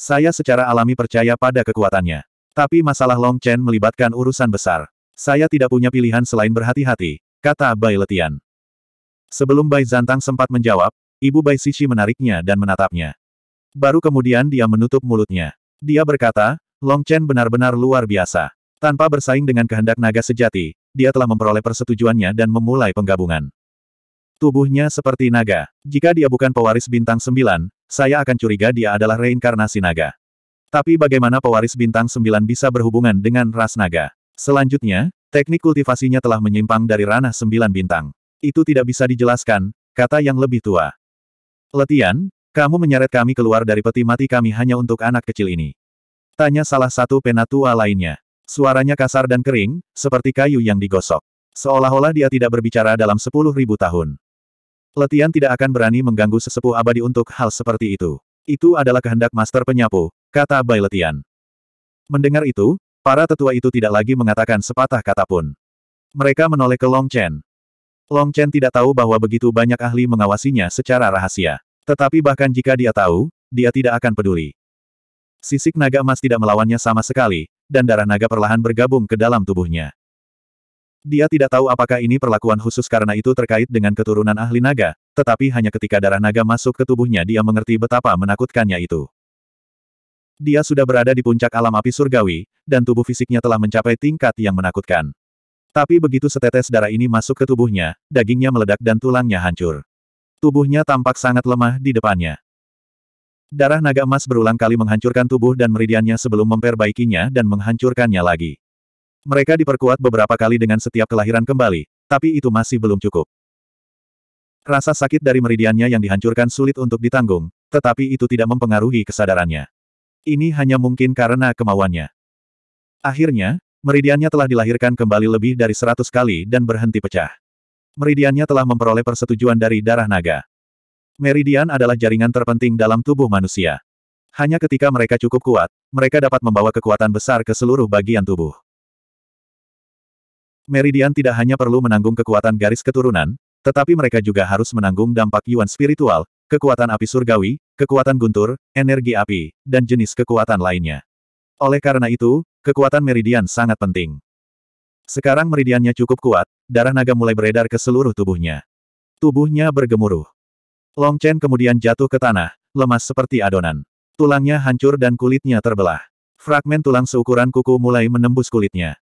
Saya secara alami percaya pada kekuatannya. Tapi masalah Long Chen melibatkan urusan besar. Saya tidak punya pilihan selain berhati-hati, kata Bai Letian. Sebelum Bai Zantang sempat menjawab, Ibu Bai Sisi menariknya dan menatapnya. Baru kemudian dia menutup mulutnya. Dia berkata, Long Chen benar-benar luar biasa. Tanpa bersaing dengan kehendak naga sejati, dia telah memperoleh persetujuannya dan memulai penggabungan. Tubuhnya seperti naga. Jika dia bukan pewaris bintang sembilan, saya akan curiga dia adalah reinkarnasi naga. Tapi bagaimana pewaris bintang sembilan bisa berhubungan dengan ras naga? Selanjutnya, teknik kultivasinya telah menyimpang dari ranah sembilan bintang. Itu tidak bisa dijelaskan, kata yang lebih tua. Letian, kamu menyeret kami keluar dari peti mati kami hanya untuk anak kecil ini. Tanya salah satu penatua lainnya. Suaranya kasar dan kering, seperti kayu yang digosok. Seolah-olah dia tidak berbicara dalam sepuluh ribu tahun. Letian tidak akan berani mengganggu sesepuh abadi untuk hal seperti itu. Itu adalah kehendak master penyapu, kata Bai Letian. Mendengar itu, para tetua itu tidak lagi mengatakan sepatah kata pun. Mereka menoleh ke Long Chen. Long Chen tidak tahu bahwa begitu banyak ahli mengawasinya secara rahasia. Tetapi bahkan jika dia tahu, dia tidak akan peduli. Sisik naga emas tidak melawannya sama sekali, dan darah naga perlahan bergabung ke dalam tubuhnya. Dia tidak tahu apakah ini perlakuan khusus karena itu terkait dengan keturunan ahli naga, tetapi hanya ketika darah naga masuk ke tubuhnya dia mengerti betapa menakutkannya itu. Dia sudah berada di puncak alam api surgawi, dan tubuh fisiknya telah mencapai tingkat yang menakutkan. Tapi begitu setetes darah ini masuk ke tubuhnya, dagingnya meledak dan tulangnya hancur. Tubuhnya tampak sangat lemah di depannya. Darah naga emas berulang kali menghancurkan tubuh dan meridiannya sebelum memperbaikinya dan menghancurkannya lagi. Mereka diperkuat beberapa kali dengan setiap kelahiran kembali, tapi itu masih belum cukup. Rasa sakit dari meridiannya yang dihancurkan sulit untuk ditanggung, tetapi itu tidak mempengaruhi kesadarannya. Ini hanya mungkin karena kemauannya. Akhirnya, meridiannya telah dilahirkan kembali lebih dari seratus kali dan berhenti pecah meridiannya telah memperoleh persetujuan dari darah naga. Meridian adalah jaringan terpenting dalam tubuh manusia. Hanya ketika mereka cukup kuat, mereka dapat membawa kekuatan besar ke seluruh bagian tubuh. Meridian tidak hanya perlu menanggung kekuatan garis keturunan, tetapi mereka juga harus menanggung dampak yuan spiritual, kekuatan api surgawi, kekuatan guntur, energi api, dan jenis kekuatan lainnya. Oleh karena itu, kekuatan meridian sangat penting. Sekarang meridiannya cukup kuat, darah naga mulai beredar ke seluruh tubuhnya. Tubuhnya bergemuruh. Long Chen kemudian jatuh ke tanah, lemas seperti adonan. Tulangnya hancur dan kulitnya terbelah. Fragmen tulang seukuran kuku mulai menembus kulitnya.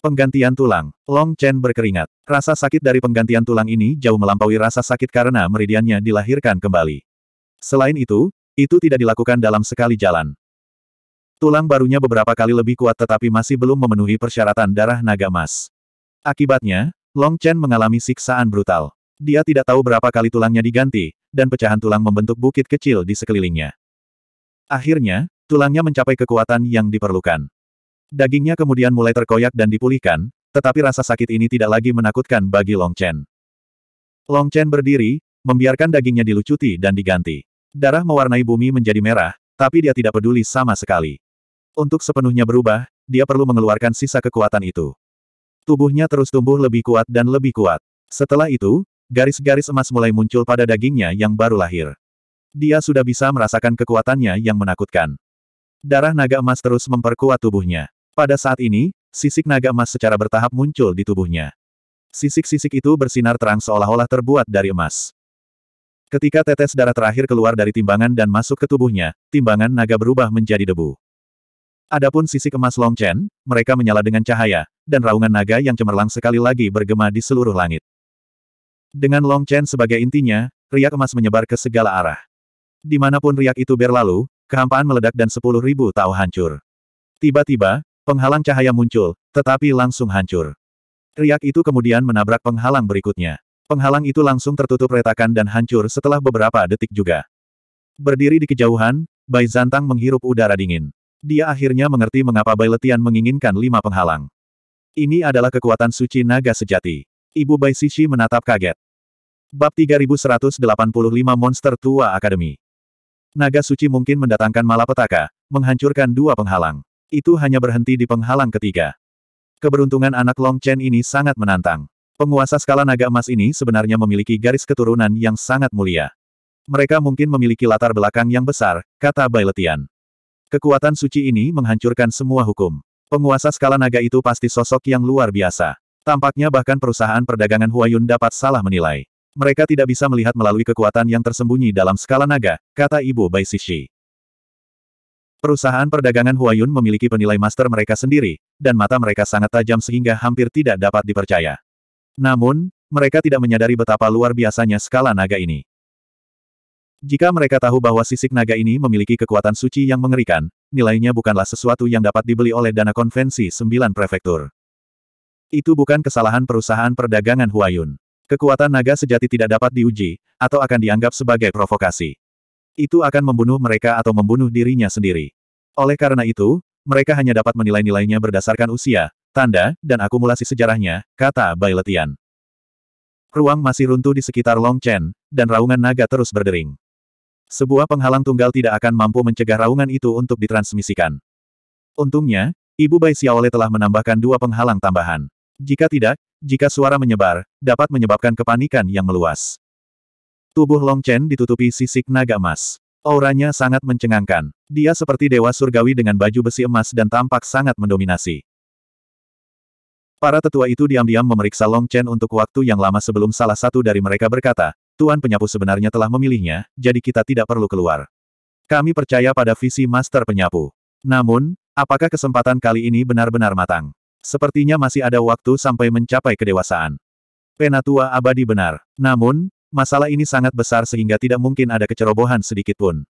Penggantian tulang, Long Chen berkeringat. Rasa sakit dari penggantian tulang ini jauh melampaui rasa sakit karena meridiannya dilahirkan kembali. Selain itu, itu tidak dilakukan dalam sekali jalan. Tulang barunya beberapa kali lebih kuat tetapi masih belum memenuhi persyaratan darah naga emas. Akibatnya, Long Chen mengalami siksaan brutal. Dia tidak tahu berapa kali tulangnya diganti, dan pecahan tulang membentuk bukit kecil di sekelilingnya. Akhirnya, tulangnya mencapai kekuatan yang diperlukan. Dagingnya kemudian mulai terkoyak dan dipulihkan, tetapi rasa sakit ini tidak lagi menakutkan bagi Long Chen. Long Chen berdiri, membiarkan dagingnya dilucuti dan diganti. Darah mewarnai bumi menjadi merah, tapi dia tidak peduli sama sekali. Untuk sepenuhnya berubah, dia perlu mengeluarkan sisa kekuatan itu. Tubuhnya terus tumbuh lebih kuat dan lebih kuat. Setelah itu, garis-garis emas mulai muncul pada dagingnya yang baru lahir. Dia sudah bisa merasakan kekuatannya yang menakutkan. Darah naga emas terus memperkuat tubuhnya. Pada saat ini, sisik naga emas secara bertahap muncul di tubuhnya. Sisik-sisik itu bersinar terang seolah-olah terbuat dari emas. Ketika tetes darah terakhir keluar dari timbangan dan masuk ke tubuhnya, timbangan naga berubah menjadi debu. Adapun sisi kemas Long Chen, mereka menyala dengan cahaya, dan raungan naga yang cemerlang sekali lagi bergema di seluruh langit. Dengan Long Chen sebagai intinya, riak emas menyebar ke segala arah. Dimanapun riak itu berlalu, kehampaan meledak dan sepuluh ribu tahu hancur. Tiba-tiba, penghalang cahaya muncul, tetapi langsung hancur. Riak itu kemudian menabrak penghalang berikutnya. Penghalang itu langsung tertutup retakan dan hancur setelah beberapa detik juga. Berdiri di kejauhan, Bai Zantang menghirup udara dingin. Dia akhirnya mengerti mengapa Bai Letian menginginkan lima penghalang. Ini adalah kekuatan suci naga sejati. Ibu Bai Sishi menatap kaget. Bab 3185 Monster Tua Akademi Naga suci mungkin mendatangkan malapetaka, menghancurkan dua penghalang. Itu hanya berhenti di penghalang ketiga. Keberuntungan anak Long Chen ini sangat menantang. Penguasa skala naga emas ini sebenarnya memiliki garis keturunan yang sangat mulia. Mereka mungkin memiliki latar belakang yang besar, kata Bai Letian. Kekuatan suci ini menghancurkan semua hukum. Penguasa skala naga itu pasti sosok yang luar biasa. Tampaknya bahkan perusahaan perdagangan Huayun dapat salah menilai. Mereka tidak bisa melihat melalui kekuatan yang tersembunyi dalam skala naga, kata Ibu Bai Sishi. Perusahaan perdagangan Huayun memiliki penilai master mereka sendiri, dan mata mereka sangat tajam sehingga hampir tidak dapat dipercaya. Namun, mereka tidak menyadari betapa luar biasanya skala naga ini. Jika mereka tahu bahwa sisik naga ini memiliki kekuatan suci yang mengerikan, nilainya bukanlah sesuatu yang dapat dibeli oleh dana konvensi sembilan prefektur. Itu bukan kesalahan perusahaan perdagangan Huayun. Kekuatan naga sejati tidak dapat diuji, atau akan dianggap sebagai provokasi. Itu akan membunuh mereka atau membunuh dirinya sendiri. Oleh karena itu, mereka hanya dapat menilai nilainya berdasarkan usia, tanda, dan akumulasi sejarahnya, kata Bai Ruang masih runtuh di sekitar Long Chen, dan raungan naga terus berdering. Sebuah penghalang tunggal tidak akan mampu mencegah raungan itu untuk ditransmisikan. Untungnya, Ibu Bai Xiaole telah menambahkan dua penghalang tambahan. Jika tidak, jika suara menyebar, dapat menyebabkan kepanikan yang meluas. Tubuh Long Chen ditutupi sisik naga emas. Auranya sangat mencengangkan. Dia seperti dewa surgawi dengan baju besi emas dan tampak sangat mendominasi. Para tetua itu diam-diam memeriksa Long Chen untuk waktu yang lama sebelum salah satu dari mereka berkata, Tuan Penyapu sebenarnya telah memilihnya, jadi kita tidak perlu keluar. Kami percaya pada visi Master Penyapu. Namun, apakah kesempatan kali ini benar-benar matang? Sepertinya masih ada waktu sampai mencapai kedewasaan. Penatua abadi benar. Namun, masalah ini sangat besar sehingga tidak mungkin ada kecerobohan sedikitpun.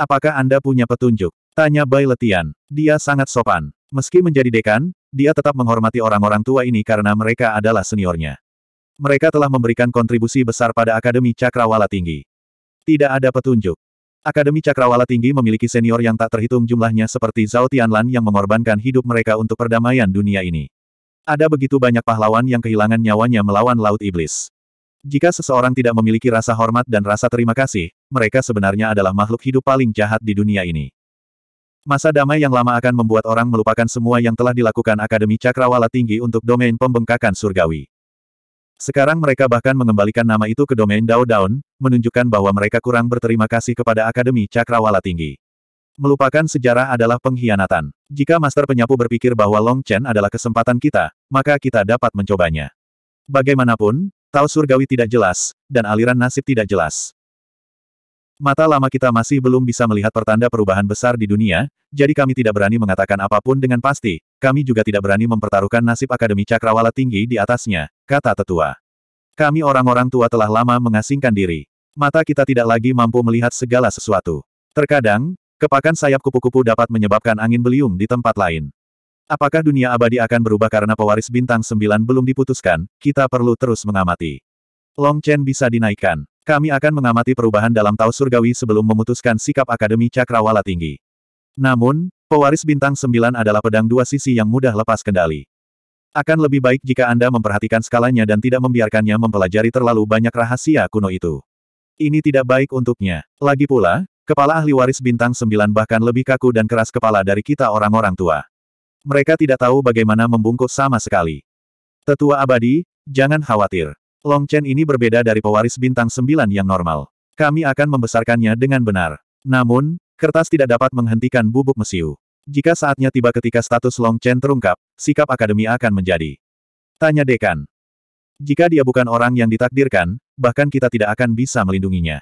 Apakah Anda punya petunjuk? Tanya Bai Letian. Dia sangat sopan. Meski menjadi dekan, dia tetap menghormati orang-orang tua ini karena mereka adalah seniornya. Mereka telah memberikan kontribusi besar pada Akademi Cakrawala Tinggi. Tidak ada petunjuk. Akademi Cakrawala Tinggi memiliki senior yang tak terhitung jumlahnya seperti Zhao Tianlan yang mengorbankan hidup mereka untuk perdamaian dunia ini. Ada begitu banyak pahlawan yang kehilangan nyawanya melawan Laut Iblis. Jika seseorang tidak memiliki rasa hormat dan rasa terima kasih, mereka sebenarnya adalah makhluk hidup paling jahat di dunia ini. Masa damai yang lama akan membuat orang melupakan semua yang telah dilakukan Akademi Cakrawala Tinggi untuk domain pembengkakan surgawi. Sekarang mereka bahkan mengembalikan nama itu ke domain Dao Daun, menunjukkan bahwa mereka kurang berterima kasih kepada Akademi Cakrawala Tinggi. Melupakan sejarah adalah pengkhianatan. Jika Master Penyapu berpikir bahwa Long Chen adalah kesempatan kita, maka kita dapat mencobanya. Bagaimanapun, Tao Surgawi tidak jelas, dan aliran nasib tidak jelas. Mata lama kita masih belum bisa melihat pertanda perubahan besar di dunia, jadi kami tidak berani mengatakan apapun dengan pasti, kami juga tidak berani mempertaruhkan nasib Akademi Cakrawala tinggi di atasnya, kata tetua. Kami orang-orang tua telah lama mengasingkan diri. Mata kita tidak lagi mampu melihat segala sesuatu. Terkadang, kepakan sayap kupu-kupu dapat menyebabkan angin beliung di tempat lain. Apakah dunia abadi akan berubah karena pewaris bintang sembilan belum diputuskan, kita perlu terus mengamati. Long Chen bisa dinaikkan. Kami akan mengamati perubahan dalam tau Surgawi sebelum memutuskan sikap Akademi Cakrawala Tinggi. Namun, pewaris bintang 9 adalah pedang dua sisi yang mudah lepas kendali. Akan lebih baik jika Anda memperhatikan skalanya dan tidak membiarkannya mempelajari terlalu banyak rahasia kuno itu. Ini tidak baik untuknya. Lagi pula, kepala ahli waris bintang 9 bahkan lebih kaku dan keras kepala dari kita orang-orang tua. Mereka tidak tahu bagaimana membungkuk sama sekali. Tetua abadi, jangan khawatir. Long Chen ini berbeda dari pewaris bintang sembilan yang normal. Kami akan membesarkannya dengan benar. Namun, kertas tidak dapat menghentikan bubuk mesiu. Jika saatnya tiba ketika status Long Chen terungkap, sikap akademi akan menjadi. Tanya Dekan. Jika dia bukan orang yang ditakdirkan, bahkan kita tidak akan bisa melindunginya.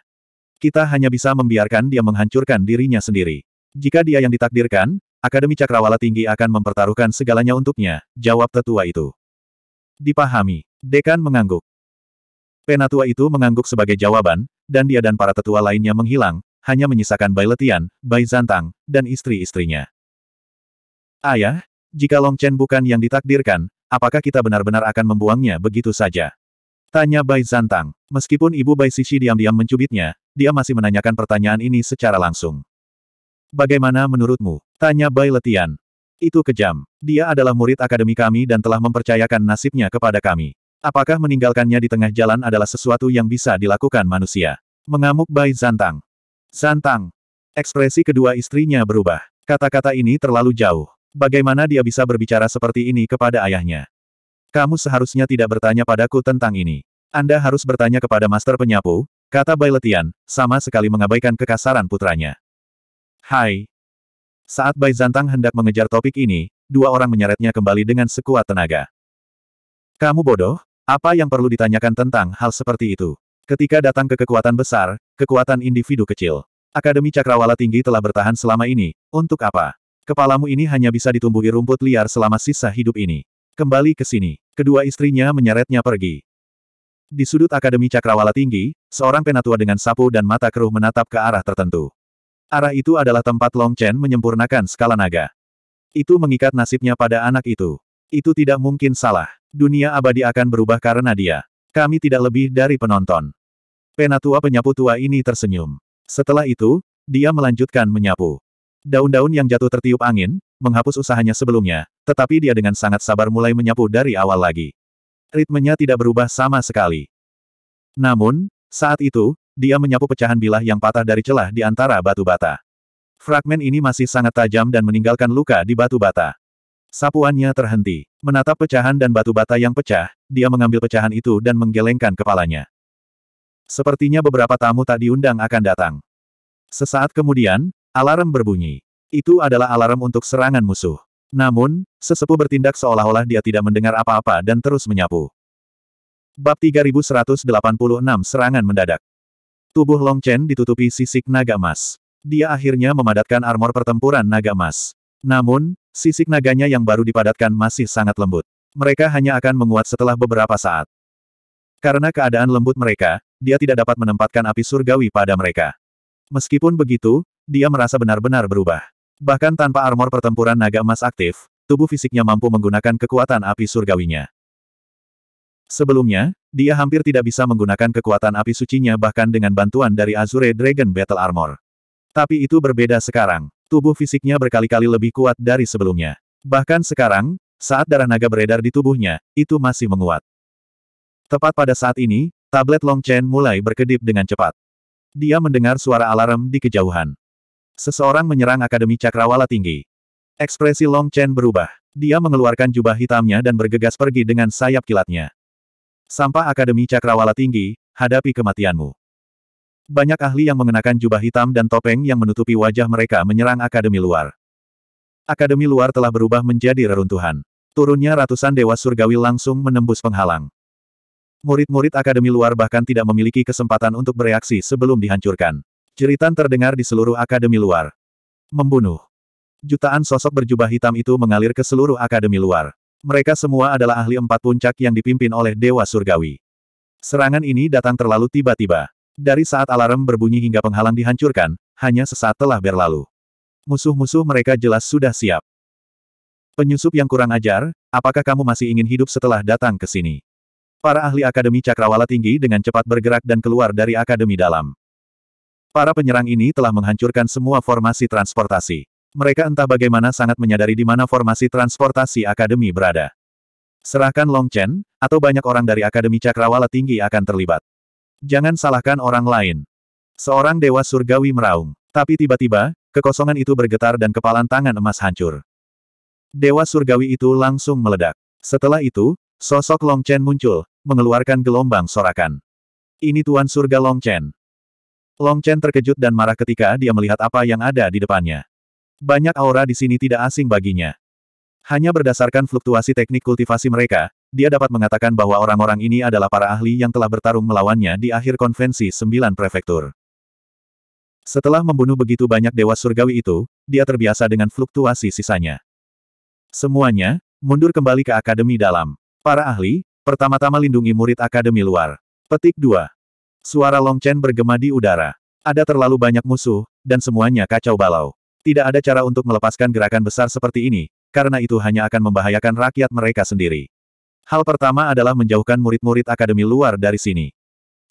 Kita hanya bisa membiarkan dia menghancurkan dirinya sendiri. Jika dia yang ditakdirkan, Akademi Cakrawala Tinggi akan mempertaruhkan segalanya untuknya, jawab tetua itu. Dipahami. Dekan mengangguk. Penatua itu mengangguk sebagai jawaban, dan dia dan para tetua lainnya menghilang, hanya menyisakan Bai Letian, Bai Zantang, dan istri-istrinya. Ayah, jika Long Chen bukan yang ditakdirkan, apakah kita benar-benar akan membuangnya begitu saja? Tanya Bai Zantang. Meskipun ibu Bai Sisi diam-diam mencubitnya, dia masih menanyakan pertanyaan ini secara langsung. Bagaimana menurutmu? Tanya Bai Letian. Itu kejam. Dia adalah murid akademi kami dan telah mempercayakan nasibnya kepada kami. Apakah meninggalkannya di tengah jalan adalah sesuatu yang bisa dilakukan manusia? Mengamuk Bai Zantang. Zantang. Ekspresi kedua istrinya berubah. Kata-kata ini terlalu jauh. Bagaimana dia bisa berbicara seperti ini kepada ayahnya? Kamu seharusnya tidak bertanya padaku tentang ini. Anda harus bertanya kepada Master Penyapu, kata Bai Letian, sama sekali mengabaikan kekasaran putranya. Hai. Saat Bai Zantang hendak mengejar topik ini, dua orang menyeretnya kembali dengan sekuat tenaga. Kamu bodoh, apa yang perlu ditanyakan tentang hal seperti itu? Ketika datang ke kekuatan besar, kekuatan individu kecil. Akademi Cakrawala Tinggi telah bertahan selama ini, untuk apa? Kepalamu ini hanya bisa ditumbuhi rumput liar selama sisa hidup ini. Kembali ke sini. Kedua istrinya menyeretnya pergi. Di sudut Akademi Cakrawala Tinggi, seorang penatua dengan sapu dan mata keruh menatap ke arah tertentu. Arah itu adalah tempat Long Chen menyempurnakan skala naga. Itu mengikat nasibnya pada anak itu. Itu tidak mungkin salah. Dunia abadi akan berubah karena dia. Kami tidak lebih dari penonton. Penatua penyapu tua ini tersenyum. Setelah itu, dia melanjutkan menyapu. Daun-daun yang jatuh tertiup angin, menghapus usahanya sebelumnya, tetapi dia dengan sangat sabar mulai menyapu dari awal lagi. Ritmenya tidak berubah sama sekali. Namun, saat itu, dia menyapu pecahan bilah yang patah dari celah di antara batu bata. Fragmen ini masih sangat tajam dan meninggalkan luka di batu bata. Sapuannya terhenti. Menatap pecahan dan batu bata yang pecah, dia mengambil pecahan itu dan menggelengkan kepalanya. Sepertinya beberapa tamu tak diundang akan datang. Sesaat kemudian, alarm berbunyi. Itu adalah alarm untuk serangan musuh. Namun, sesepuh bertindak seolah-olah dia tidak mendengar apa-apa dan terus menyapu. Bab 3186 Serangan Mendadak Tubuh Long Chen ditutupi sisik naga emas. Dia akhirnya memadatkan armor pertempuran naga emas. Namun, Sisik naganya yang baru dipadatkan masih sangat lembut. Mereka hanya akan menguat setelah beberapa saat. Karena keadaan lembut mereka, dia tidak dapat menempatkan api surgawi pada mereka. Meskipun begitu, dia merasa benar-benar berubah. Bahkan tanpa armor pertempuran naga emas aktif, tubuh fisiknya mampu menggunakan kekuatan api surgawinya. Sebelumnya, dia hampir tidak bisa menggunakan kekuatan api sucinya bahkan dengan bantuan dari Azure Dragon Battle Armor. Tapi itu berbeda sekarang tubuh fisiknya berkali-kali lebih kuat dari sebelumnya. Bahkan sekarang, saat darah naga beredar di tubuhnya, itu masih menguat. Tepat pada saat ini, tablet Long Chen mulai berkedip dengan cepat. Dia mendengar suara alarm di kejauhan. Seseorang menyerang Akademi Cakrawala Tinggi. Ekspresi Long Chen berubah. Dia mengeluarkan jubah hitamnya dan bergegas pergi dengan sayap kilatnya. Sampah Akademi Cakrawala Tinggi, hadapi kematianmu. Banyak ahli yang mengenakan jubah hitam dan topeng yang menutupi wajah mereka menyerang akademi luar. Akademi luar telah berubah menjadi reruntuhan. Turunnya ratusan dewa surgawi langsung menembus penghalang. Murid-murid akademi luar bahkan tidak memiliki kesempatan untuk bereaksi sebelum dihancurkan. Jeritan terdengar di seluruh akademi luar. Membunuh. Jutaan sosok berjubah hitam itu mengalir ke seluruh akademi luar. Mereka semua adalah ahli empat puncak yang dipimpin oleh Dewa Surgawi. Serangan ini datang terlalu tiba-tiba. Dari saat alarm berbunyi hingga penghalang dihancurkan, hanya sesaat telah berlalu. Musuh-musuh mereka jelas sudah siap. Penyusup yang kurang ajar, apakah kamu masih ingin hidup setelah datang ke sini? Para ahli Akademi Cakrawala Tinggi dengan cepat bergerak dan keluar dari Akademi Dalam. Para penyerang ini telah menghancurkan semua formasi transportasi. Mereka entah bagaimana sangat menyadari di mana formasi transportasi Akademi berada. Serahkan Long Chen, atau banyak orang dari Akademi Cakrawala Tinggi akan terlibat. Jangan salahkan orang lain. Seorang dewa surgawi meraung. Tapi tiba-tiba, kekosongan itu bergetar dan kepalan tangan emas hancur. Dewa surgawi itu langsung meledak. Setelah itu, sosok Long Chen muncul, mengeluarkan gelombang sorakan. Ini Tuan Surga Long Chen. Long Chen terkejut dan marah ketika dia melihat apa yang ada di depannya. Banyak aura di sini tidak asing baginya. Hanya berdasarkan fluktuasi teknik kultivasi mereka, dia dapat mengatakan bahwa orang-orang ini adalah para ahli yang telah bertarung melawannya di akhir konvensi sembilan prefektur. Setelah membunuh begitu banyak dewa surgawi itu, dia terbiasa dengan fluktuasi sisanya. Semuanya, mundur kembali ke akademi dalam. Para ahli, pertama-tama lindungi murid akademi luar. Petik 2. Suara Chen bergema di udara. Ada terlalu banyak musuh, dan semuanya kacau balau. Tidak ada cara untuk melepaskan gerakan besar seperti ini, karena itu hanya akan membahayakan rakyat mereka sendiri. Hal pertama adalah menjauhkan murid-murid akademi luar dari sini.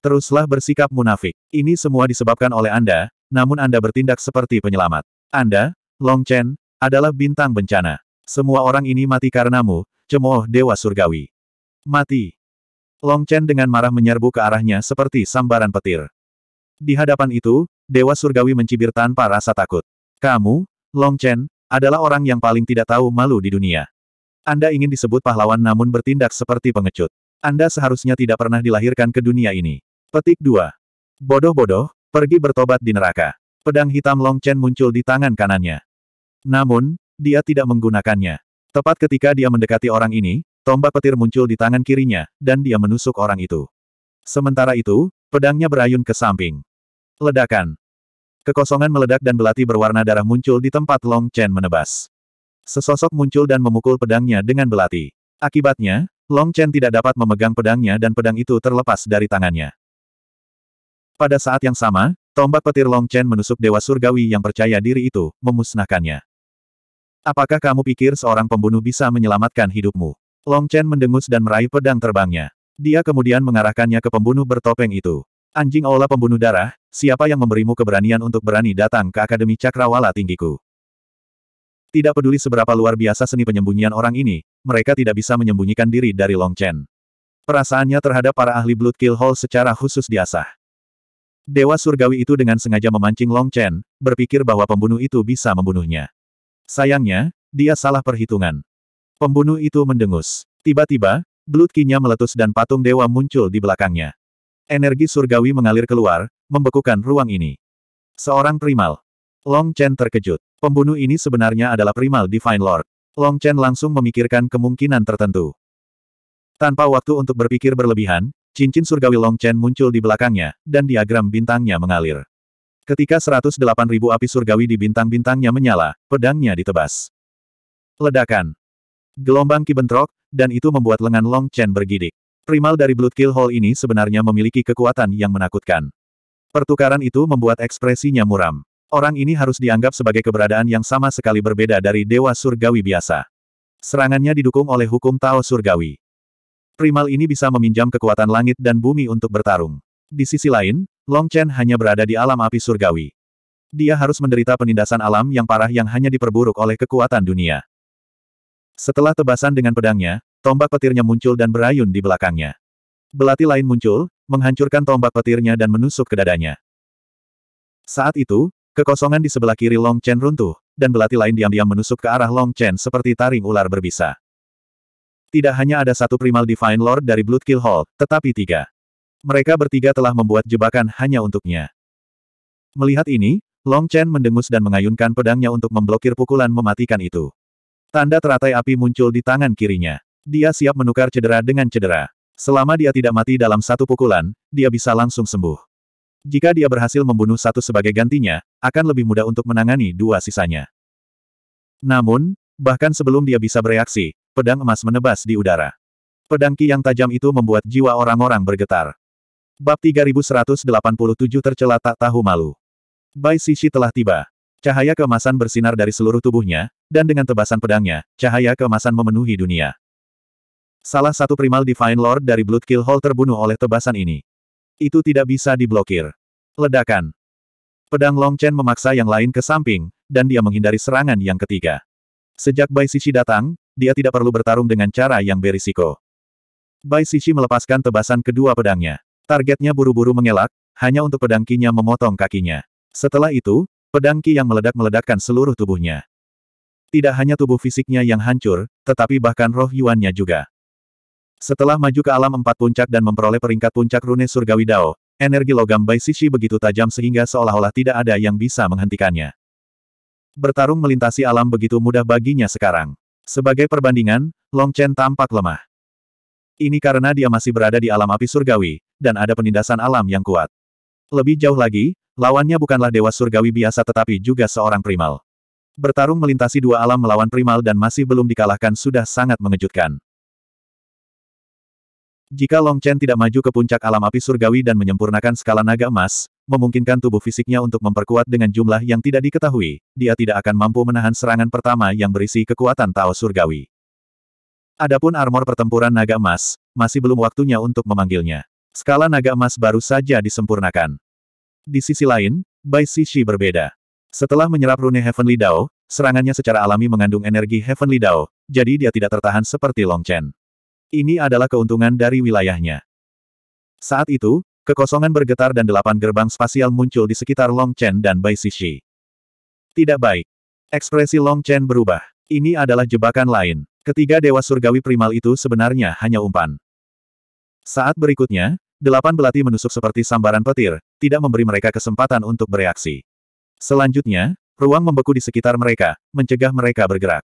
Teruslah bersikap munafik. Ini semua disebabkan oleh Anda, namun Anda bertindak seperti penyelamat. Anda, Long Chen, adalah bintang bencana. Semua orang ini mati karenamu, cemooh Dewa Surgawi. Mati. Long Chen dengan marah menyerbu ke arahnya seperti sambaran petir. Di hadapan itu, Dewa Surgawi mencibir tanpa rasa takut. Kamu, Long Chen, adalah orang yang paling tidak tahu malu di dunia. Anda ingin disebut pahlawan namun bertindak seperti pengecut. Anda seharusnya tidak pernah dilahirkan ke dunia ini. Petik 2. Bodoh-bodoh, pergi bertobat di neraka. Pedang hitam Long Chen muncul di tangan kanannya. Namun, dia tidak menggunakannya. Tepat ketika dia mendekati orang ini, tombak petir muncul di tangan kirinya, dan dia menusuk orang itu. Sementara itu, pedangnya berayun ke samping. Ledakan. Kekosongan meledak dan belati berwarna darah muncul di tempat Long Chen menebas. Sesosok muncul dan memukul pedangnya dengan belati. Akibatnya, Long Chen tidak dapat memegang pedangnya dan pedang itu terlepas dari tangannya. Pada saat yang sama, tombak petir Long Chen menusuk Dewa Surgawi yang percaya diri itu, memusnahkannya. Apakah kamu pikir seorang pembunuh bisa menyelamatkan hidupmu? Long Chen mendengus dan meraih pedang terbangnya. Dia kemudian mengarahkannya ke pembunuh bertopeng itu. Anjing Aula pembunuh darah, siapa yang memberimu keberanian untuk berani datang ke Akademi Cakrawala tinggiku? Tidak peduli seberapa luar biasa seni penyembunyian orang ini, mereka tidak bisa menyembunyikan diri dari Long Chen. Perasaannya terhadap para ahli Blood Kill Hall secara khusus diasah. Dewa surgawi itu dengan sengaja memancing Long Chen, berpikir bahwa pembunuh itu bisa membunuhnya. Sayangnya, dia salah perhitungan. Pembunuh itu mendengus. Tiba-tiba, Blood kinya meletus dan patung dewa muncul di belakangnya. Energi surgawi mengalir keluar, membekukan ruang ini. Seorang primal, Long Chen terkejut. Pembunuh ini sebenarnya adalah Primal Divine Lord. Long Chen langsung memikirkan kemungkinan tertentu. Tanpa waktu untuk berpikir berlebihan, cincin surgawi Long Chen muncul di belakangnya, dan diagram bintangnya mengalir. Ketika ribu api surgawi di bintang-bintangnya menyala, pedangnya ditebas. Ledakan. Gelombang kibentrok, dan itu membuat lengan Long Chen bergidik. Primal dari Blood Kill Hall ini sebenarnya memiliki kekuatan yang menakutkan. Pertukaran itu membuat ekspresinya muram. Orang ini harus dianggap sebagai keberadaan yang sama sekali berbeda dari Dewa Surgawi biasa. Serangannya didukung oleh hukum Tao Surgawi. Primal ini bisa meminjam kekuatan langit dan bumi untuk bertarung. Di sisi lain, Long Chen hanya berada di alam api surgawi. Dia harus menderita penindasan alam yang parah yang hanya diperburuk oleh kekuatan dunia. Setelah tebasan dengan pedangnya, tombak petirnya muncul dan berayun di belakangnya. Belati lain muncul, menghancurkan tombak petirnya dan menusuk ke dadanya. Saat itu, Kekosongan di sebelah kiri Long Chen runtuh, dan belati lain diam-diam menusuk ke arah Long Chen seperti taring ular berbisa. Tidak hanya ada satu primal Divine Lord dari Bloodkill Hall, tetapi tiga. Mereka bertiga telah membuat jebakan hanya untuknya. Melihat ini, Long Chen mendengus dan mengayunkan pedangnya untuk memblokir pukulan mematikan itu. Tanda teratai api muncul di tangan kirinya. Dia siap menukar cedera dengan cedera. Selama dia tidak mati dalam satu pukulan, dia bisa langsung sembuh. Jika dia berhasil membunuh satu sebagai gantinya, akan lebih mudah untuk menangani dua sisanya. Namun, bahkan sebelum dia bisa bereaksi, pedang emas menebas di udara. Pedang ki yang tajam itu membuat jiwa orang-orang bergetar. Bab 3187 tercela tak tahu malu. Bai Sisi telah tiba. Cahaya keemasan bersinar dari seluruh tubuhnya, dan dengan tebasan pedangnya, cahaya keemasan memenuhi dunia. Salah satu primal Divine Lord dari Blood Kill Hall terbunuh oleh tebasan ini itu tidak bisa diblokir. Ledakan. Pedang Long Chen memaksa yang lain ke samping, dan dia menghindari serangan yang ketiga. Sejak Bai Sisi datang, dia tidak perlu bertarung dengan cara yang berisiko. Bai Sisi melepaskan tebasan kedua pedangnya. Targetnya buru-buru mengelak, hanya untuk pedang kinya memotong kakinya. Setelah itu, pedang ki yang meledak-meledakkan seluruh tubuhnya. Tidak hanya tubuh fisiknya yang hancur, tetapi bahkan roh Yuannya juga. Setelah maju ke alam empat puncak dan memperoleh peringkat puncak rune surgawi Dao, energi logam Bai Sishi begitu tajam sehingga seolah-olah tidak ada yang bisa menghentikannya. Bertarung melintasi alam begitu mudah baginya sekarang. Sebagai perbandingan, Long Chen tampak lemah. Ini karena dia masih berada di alam api surgawi, dan ada penindasan alam yang kuat. Lebih jauh lagi, lawannya bukanlah dewa surgawi biasa tetapi juga seorang primal. Bertarung melintasi dua alam melawan primal dan masih belum dikalahkan sudah sangat mengejutkan. Jika Long Chen tidak maju ke puncak alam api surgawi dan menyempurnakan skala naga emas, memungkinkan tubuh fisiknya untuk memperkuat dengan jumlah yang tidak diketahui, dia tidak akan mampu menahan serangan pertama yang berisi kekuatan Tao surgawi. Adapun armor pertempuran naga emas, masih belum waktunya untuk memanggilnya. Skala naga emas baru saja disempurnakan. Di sisi lain, Bai Shishi berbeda. Setelah menyerap rune Heavenly Dao, serangannya secara alami mengandung energi Heavenly Dao, jadi dia tidak tertahan seperti Long Chen. Ini adalah keuntungan dari wilayahnya. Saat itu, kekosongan bergetar dan delapan gerbang spasial muncul di sekitar Long Chen dan Bai Sishi. Tidak baik. Ekspresi Long Chen berubah. Ini adalah jebakan lain. Ketiga dewa surgawi primal itu sebenarnya hanya umpan. Saat berikutnya, delapan belati menusuk seperti sambaran petir, tidak memberi mereka kesempatan untuk bereaksi. Selanjutnya, ruang membeku di sekitar mereka, mencegah mereka bergerak.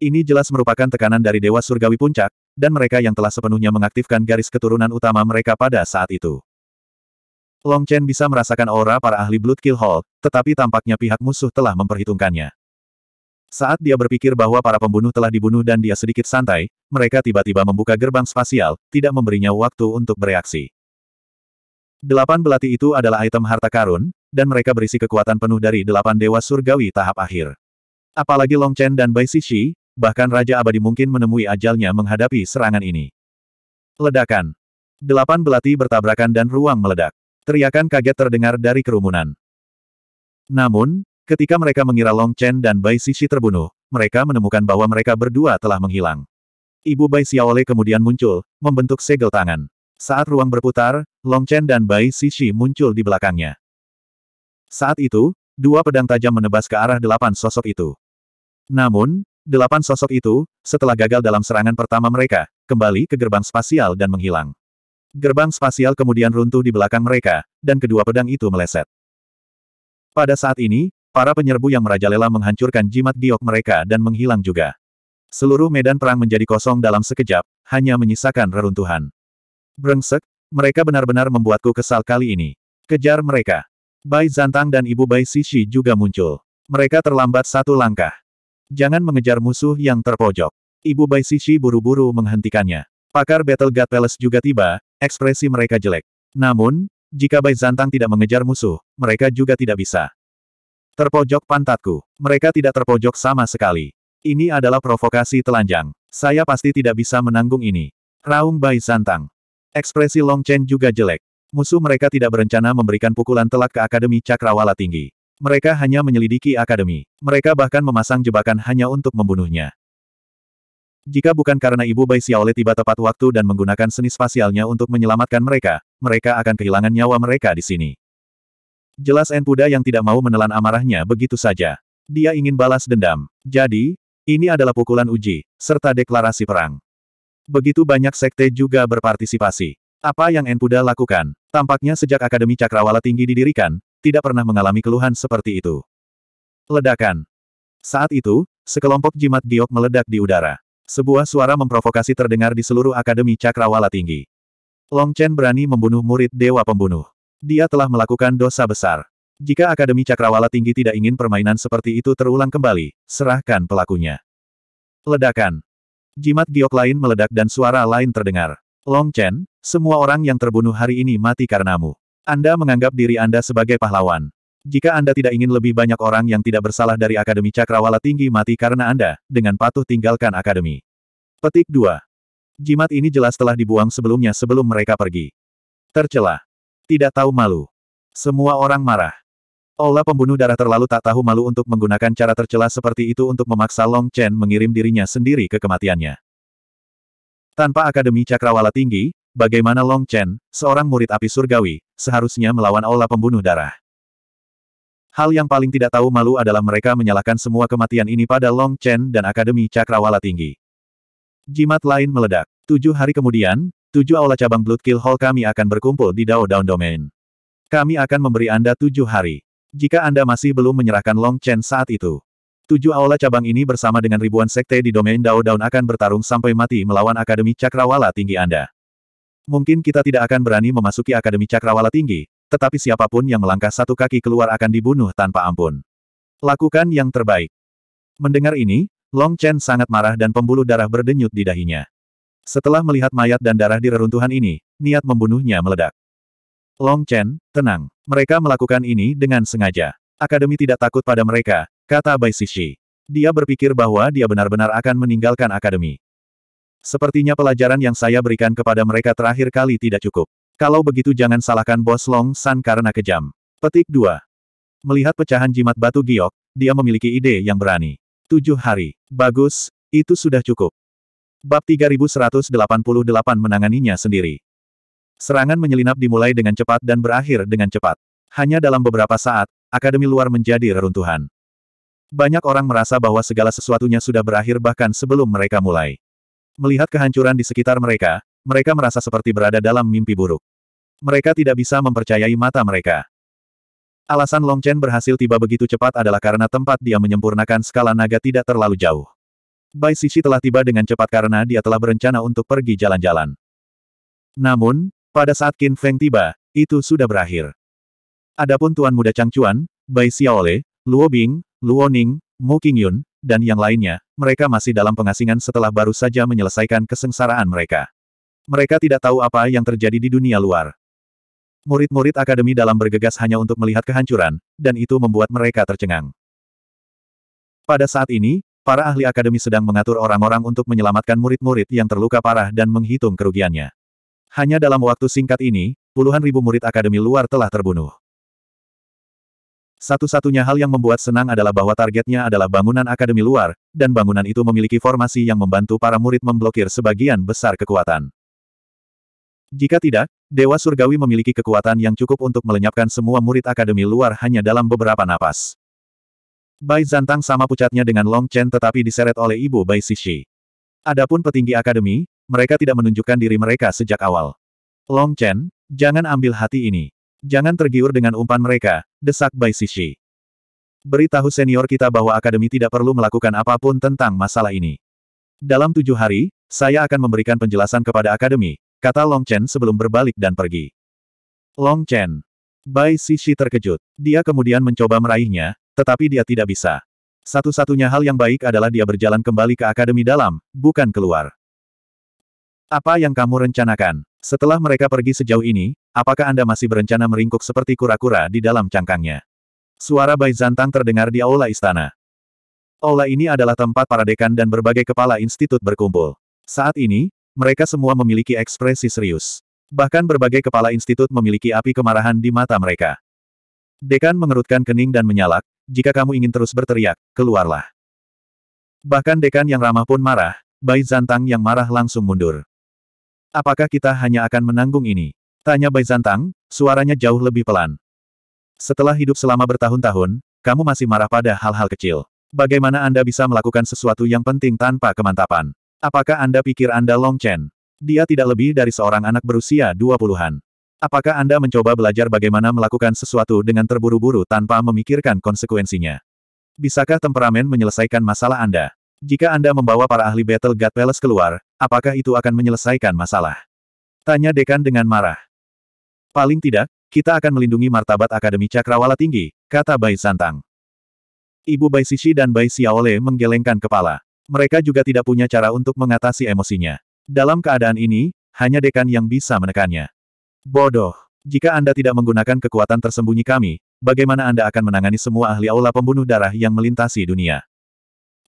Ini jelas merupakan tekanan dari Dewa Surgawi Puncak, dan mereka yang telah sepenuhnya mengaktifkan garis keturunan utama mereka pada saat itu. Long Chen bisa merasakan aura para ahli Blood Kill Hall, tetapi tampaknya pihak musuh telah memperhitungkannya. Saat dia berpikir bahwa para pembunuh telah dibunuh dan dia sedikit santai, mereka tiba-tiba membuka gerbang spasial, tidak memberinya waktu untuk bereaksi. Delapan belati itu adalah item harta karun, dan mereka berisi kekuatan penuh dari delapan dewa surgawi tahap akhir. Apalagi Long Chen dan Bai Sishi? bahkan Raja Abadi mungkin menemui ajalnya menghadapi serangan ini. Ledakan. Delapan belati bertabrakan dan ruang meledak. Teriakan kaget terdengar dari kerumunan. Namun, ketika mereka mengira Long Chen dan Bai Sisi terbunuh, mereka menemukan bahwa mereka berdua telah menghilang. Ibu Bai Xiaole kemudian muncul, membentuk segel tangan. Saat ruang berputar, Long Chen dan Bai Sisi muncul di belakangnya. Saat itu, dua pedang tajam menebas ke arah delapan sosok itu. Namun, Delapan sosok itu, setelah gagal dalam serangan pertama mereka, kembali ke gerbang spasial dan menghilang. Gerbang spasial kemudian runtuh di belakang mereka, dan kedua pedang itu meleset. Pada saat ini, para penyerbu yang merajalela menghancurkan jimat giok mereka dan menghilang juga. Seluruh medan perang menjadi kosong dalam sekejap, hanya menyisakan reruntuhan. Brengsek, mereka benar-benar membuatku kesal kali ini. Kejar mereka. Bai Zantang dan Ibu Bai Sishi juga muncul. Mereka terlambat satu langkah. Jangan mengejar musuh yang terpojok. Ibu Bai Sisi buru-buru menghentikannya. Pakar Battle God Palace juga tiba, ekspresi mereka jelek. Namun, jika Bai Zantang tidak mengejar musuh, mereka juga tidak bisa. Terpojok pantatku. Mereka tidak terpojok sama sekali. Ini adalah provokasi telanjang. Saya pasti tidak bisa menanggung ini. Raung Bai Zantang. Ekspresi Long Chen juga jelek. Musuh mereka tidak berencana memberikan pukulan telak ke Akademi Cakrawala Tinggi. Mereka hanya menyelidiki akademi. Mereka bahkan memasang jebakan hanya untuk membunuhnya. Jika bukan karena Ibu Bai Xiaole tiba tepat waktu dan menggunakan seni spasialnya untuk menyelamatkan mereka, mereka akan kehilangan nyawa mereka di sini. Jelas Enpuda yang tidak mau menelan amarahnya begitu saja. Dia ingin balas dendam. Jadi, ini adalah pukulan uji, serta deklarasi perang. Begitu banyak sekte juga berpartisipasi. Apa yang Enpuda lakukan? Tampaknya sejak Akademi Cakrawala Tinggi didirikan, tidak pernah mengalami keluhan seperti itu. Ledakan. Saat itu, sekelompok jimat giok meledak di udara. Sebuah suara memprovokasi terdengar di seluruh Akademi Cakrawala Tinggi. Long Chen berani membunuh murid Dewa Pembunuh. Dia telah melakukan dosa besar. Jika Akademi Cakrawala Tinggi tidak ingin permainan seperti itu terulang kembali, serahkan pelakunya. Ledakan. Jimat giok lain meledak dan suara lain terdengar. Long Chen, semua orang yang terbunuh hari ini mati karenamu. Anda menganggap diri Anda sebagai pahlawan. Jika Anda tidak ingin lebih banyak orang yang tidak bersalah dari Akademi Cakrawala Tinggi mati karena Anda, dengan patuh tinggalkan Akademi. Petik 2. Jimat ini jelas telah dibuang sebelumnya sebelum mereka pergi. Tercelah. Tidak tahu malu. Semua orang marah. Ola pembunuh darah terlalu tak tahu malu untuk menggunakan cara tercela seperti itu untuk memaksa Long Chen mengirim dirinya sendiri ke kematiannya. Tanpa Akademi Cakrawala Tinggi, Bagaimana Long Chen, seorang murid api surgawi, seharusnya melawan aula pembunuh darah. Hal yang paling tidak tahu malu adalah mereka menyalahkan semua kematian ini pada Long Chen dan Akademi Cakrawala Tinggi. Jimat lain meledak. Tujuh hari kemudian, tujuh aula cabang Blood Kill Hall kami akan berkumpul di Dao Down Domain. Kami akan memberi Anda tujuh hari. Jika Anda masih belum menyerahkan Long Chen saat itu, Tujuh aula cabang ini bersama dengan ribuan sekte di domain Dao Down akan bertarung sampai mati melawan Akademi Cakrawala tinggi Anda. Mungkin kita tidak akan berani memasuki Akademi Cakrawala Tinggi, tetapi siapapun yang melangkah satu kaki keluar akan dibunuh tanpa ampun. Lakukan yang terbaik. Mendengar ini, Long Chen sangat marah dan pembuluh darah berdenyut di dahinya. Setelah melihat mayat dan darah di reruntuhan ini, niat membunuhnya meledak. Long Chen, tenang. Mereka melakukan ini dengan sengaja. Akademi tidak takut pada mereka, kata Bai Sishi. Dia berpikir bahwa dia benar-benar akan meninggalkan akademi. Sepertinya pelajaran yang saya berikan kepada mereka terakhir kali tidak cukup. Kalau begitu jangan salahkan bos Long San karena kejam. Petik 2. Melihat pecahan jimat batu giok, dia memiliki ide yang berani. Tujuh hari. Bagus, itu sudah cukup. Bab 3188 menanganinya sendiri. Serangan menyelinap dimulai dengan cepat dan berakhir dengan cepat. Hanya dalam beberapa saat, akademi luar menjadi reruntuhan. Banyak orang merasa bahwa segala sesuatunya sudah berakhir bahkan sebelum mereka mulai. Melihat kehancuran di sekitar mereka, mereka merasa seperti berada dalam mimpi buruk. Mereka tidak bisa mempercayai mata mereka. Alasan Long Chen berhasil tiba begitu cepat adalah karena tempat dia menyempurnakan skala naga tidak terlalu jauh. Bai Sisi telah tiba dengan cepat karena dia telah berencana untuk pergi jalan-jalan. Namun, pada saat Qin Feng tiba, itu sudah berakhir. Adapun Tuan Muda Changchuan, Bai Xiaole, Luo Bing, Luo Ning, Mu Qingyun, dan yang lainnya, mereka masih dalam pengasingan setelah baru saja menyelesaikan kesengsaraan mereka. Mereka tidak tahu apa yang terjadi di dunia luar. Murid-murid akademi dalam bergegas hanya untuk melihat kehancuran, dan itu membuat mereka tercengang. Pada saat ini, para ahli akademi sedang mengatur orang-orang untuk menyelamatkan murid-murid yang terluka parah dan menghitung kerugiannya. Hanya dalam waktu singkat ini, puluhan ribu murid akademi luar telah terbunuh. Satu-satunya hal yang membuat senang adalah bahwa targetnya adalah bangunan akademi luar, dan bangunan itu memiliki formasi yang membantu para murid memblokir sebagian besar kekuatan. Jika tidak, Dewa Surgawi memiliki kekuatan yang cukup untuk melenyapkan semua murid akademi luar hanya dalam beberapa napas. Bai Zantang sama pucatnya dengan Long Chen tetapi diseret oleh ibu Bai Sishi. Adapun petinggi akademi, mereka tidak menunjukkan diri mereka sejak awal. Long Chen, jangan ambil hati ini. Jangan tergiur dengan umpan mereka, desak Bai Sishi. Beritahu senior kita bahwa akademi tidak perlu melakukan apapun tentang masalah ini. Dalam tujuh hari, saya akan memberikan penjelasan kepada akademi, kata Long Chen sebelum berbalik dan pergi. Long Chen. Bai Sishi terkejut. Dia kemudian mencoba meraihnya, tetapi dia tidak bisa. Satu-satunya hal yang baik adalah dia berjalan kembali ke akademi dalam, bukan keluar. Apa yang kamu rencanakan? Setelah mereka pergi sejauh ini, apakah Anda masih berencana meringkuk seperti kura-kura di dalam cangkangnya? Suara Bai Zantang terdengar di aula istana. Aula ini adalah tempat para dekan dan berbagai kepala institut berkumpul. Saat ini, mereka semua memiliki ekspresi serius. Bahkan berbagai kepala institut memiliki api kemarahan di mata mereka. Dekan mengerutkan kening dan menyalak, jika kamu ingin terus berteriak, keluarlah. Bahkan dekan yang ramah pun marah, Bai Zantang yang marah langsung mundur. Apakah kita hanya akan menanggung ini? Tanya Baizantang, suaranya jauh lebih pelan. Setelah hidup selama bertahun-tahun, kamu masih marah pada hal-hal kecil. Bagaimana Anda bisa melakukan sesuatu yang penting tanpa kemantapan? Apakah Anda pikir Anda Long Chen? Dia tidak lebih dari seorang anak berusia 20-an. Apakah Anda mencoba belajar bagaimana melakukan sesuatu dengan terburu-buru tanpa memikirkan konsekuensinya? Bisakah temperamen menyelesaikan masalah Anda? Jika Anda membawa para ahli Battle God Palace keluar, Apakah itu akan menyelesaikan masalah? Tanya dekan dengan marah. Paling tidak, kita akan melindungi martabat Akademi Cakrawala Tinggi, kata Bai Santang. Ibu Bai Sisi dan Bai Xiaole menggelengkan kepala. Mereka juga tidak punya cara untuk mengatasi emosinya. Dalam keadaan ini, hanya dekan yang bisa menekannya. Bodoh. Jika Anda tidak menggunakan kekuatan tersembunyi kami, bagaimana Anda akan menangani semua ahli aula pembunuh darah yang melintasi dunia?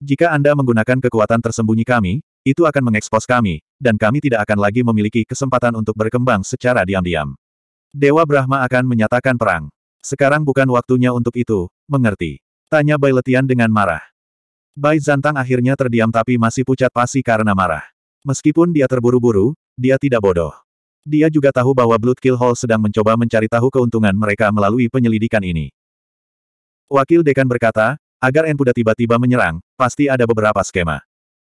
Jika Anda menggunakan kekuatan tersembunyi kami, itu akan mengekspos kami, dan kami tidak akan lagi memiliki kesempatan untuk berkembang secara diam-diam. Dewa Brahma akan menyatakan perang. Sekarang bukan waktunya untuk itu, mengerti. Tanya Bai Letian dengan marah. Bai Zantang akhirnya terdiam tapi masih pucat pasi karena marah. Meskipun dia terburu-buru, dia tidak bodoh. Dia juga tahu bahwa Blood Kill Hall sedang mencoba mencari tahu keuntungan mereka melalui penyelidikan ini. Wakil Dekan berkata, agar Enpuda tiba-tiba menyerang, pasti ada beberapa skema.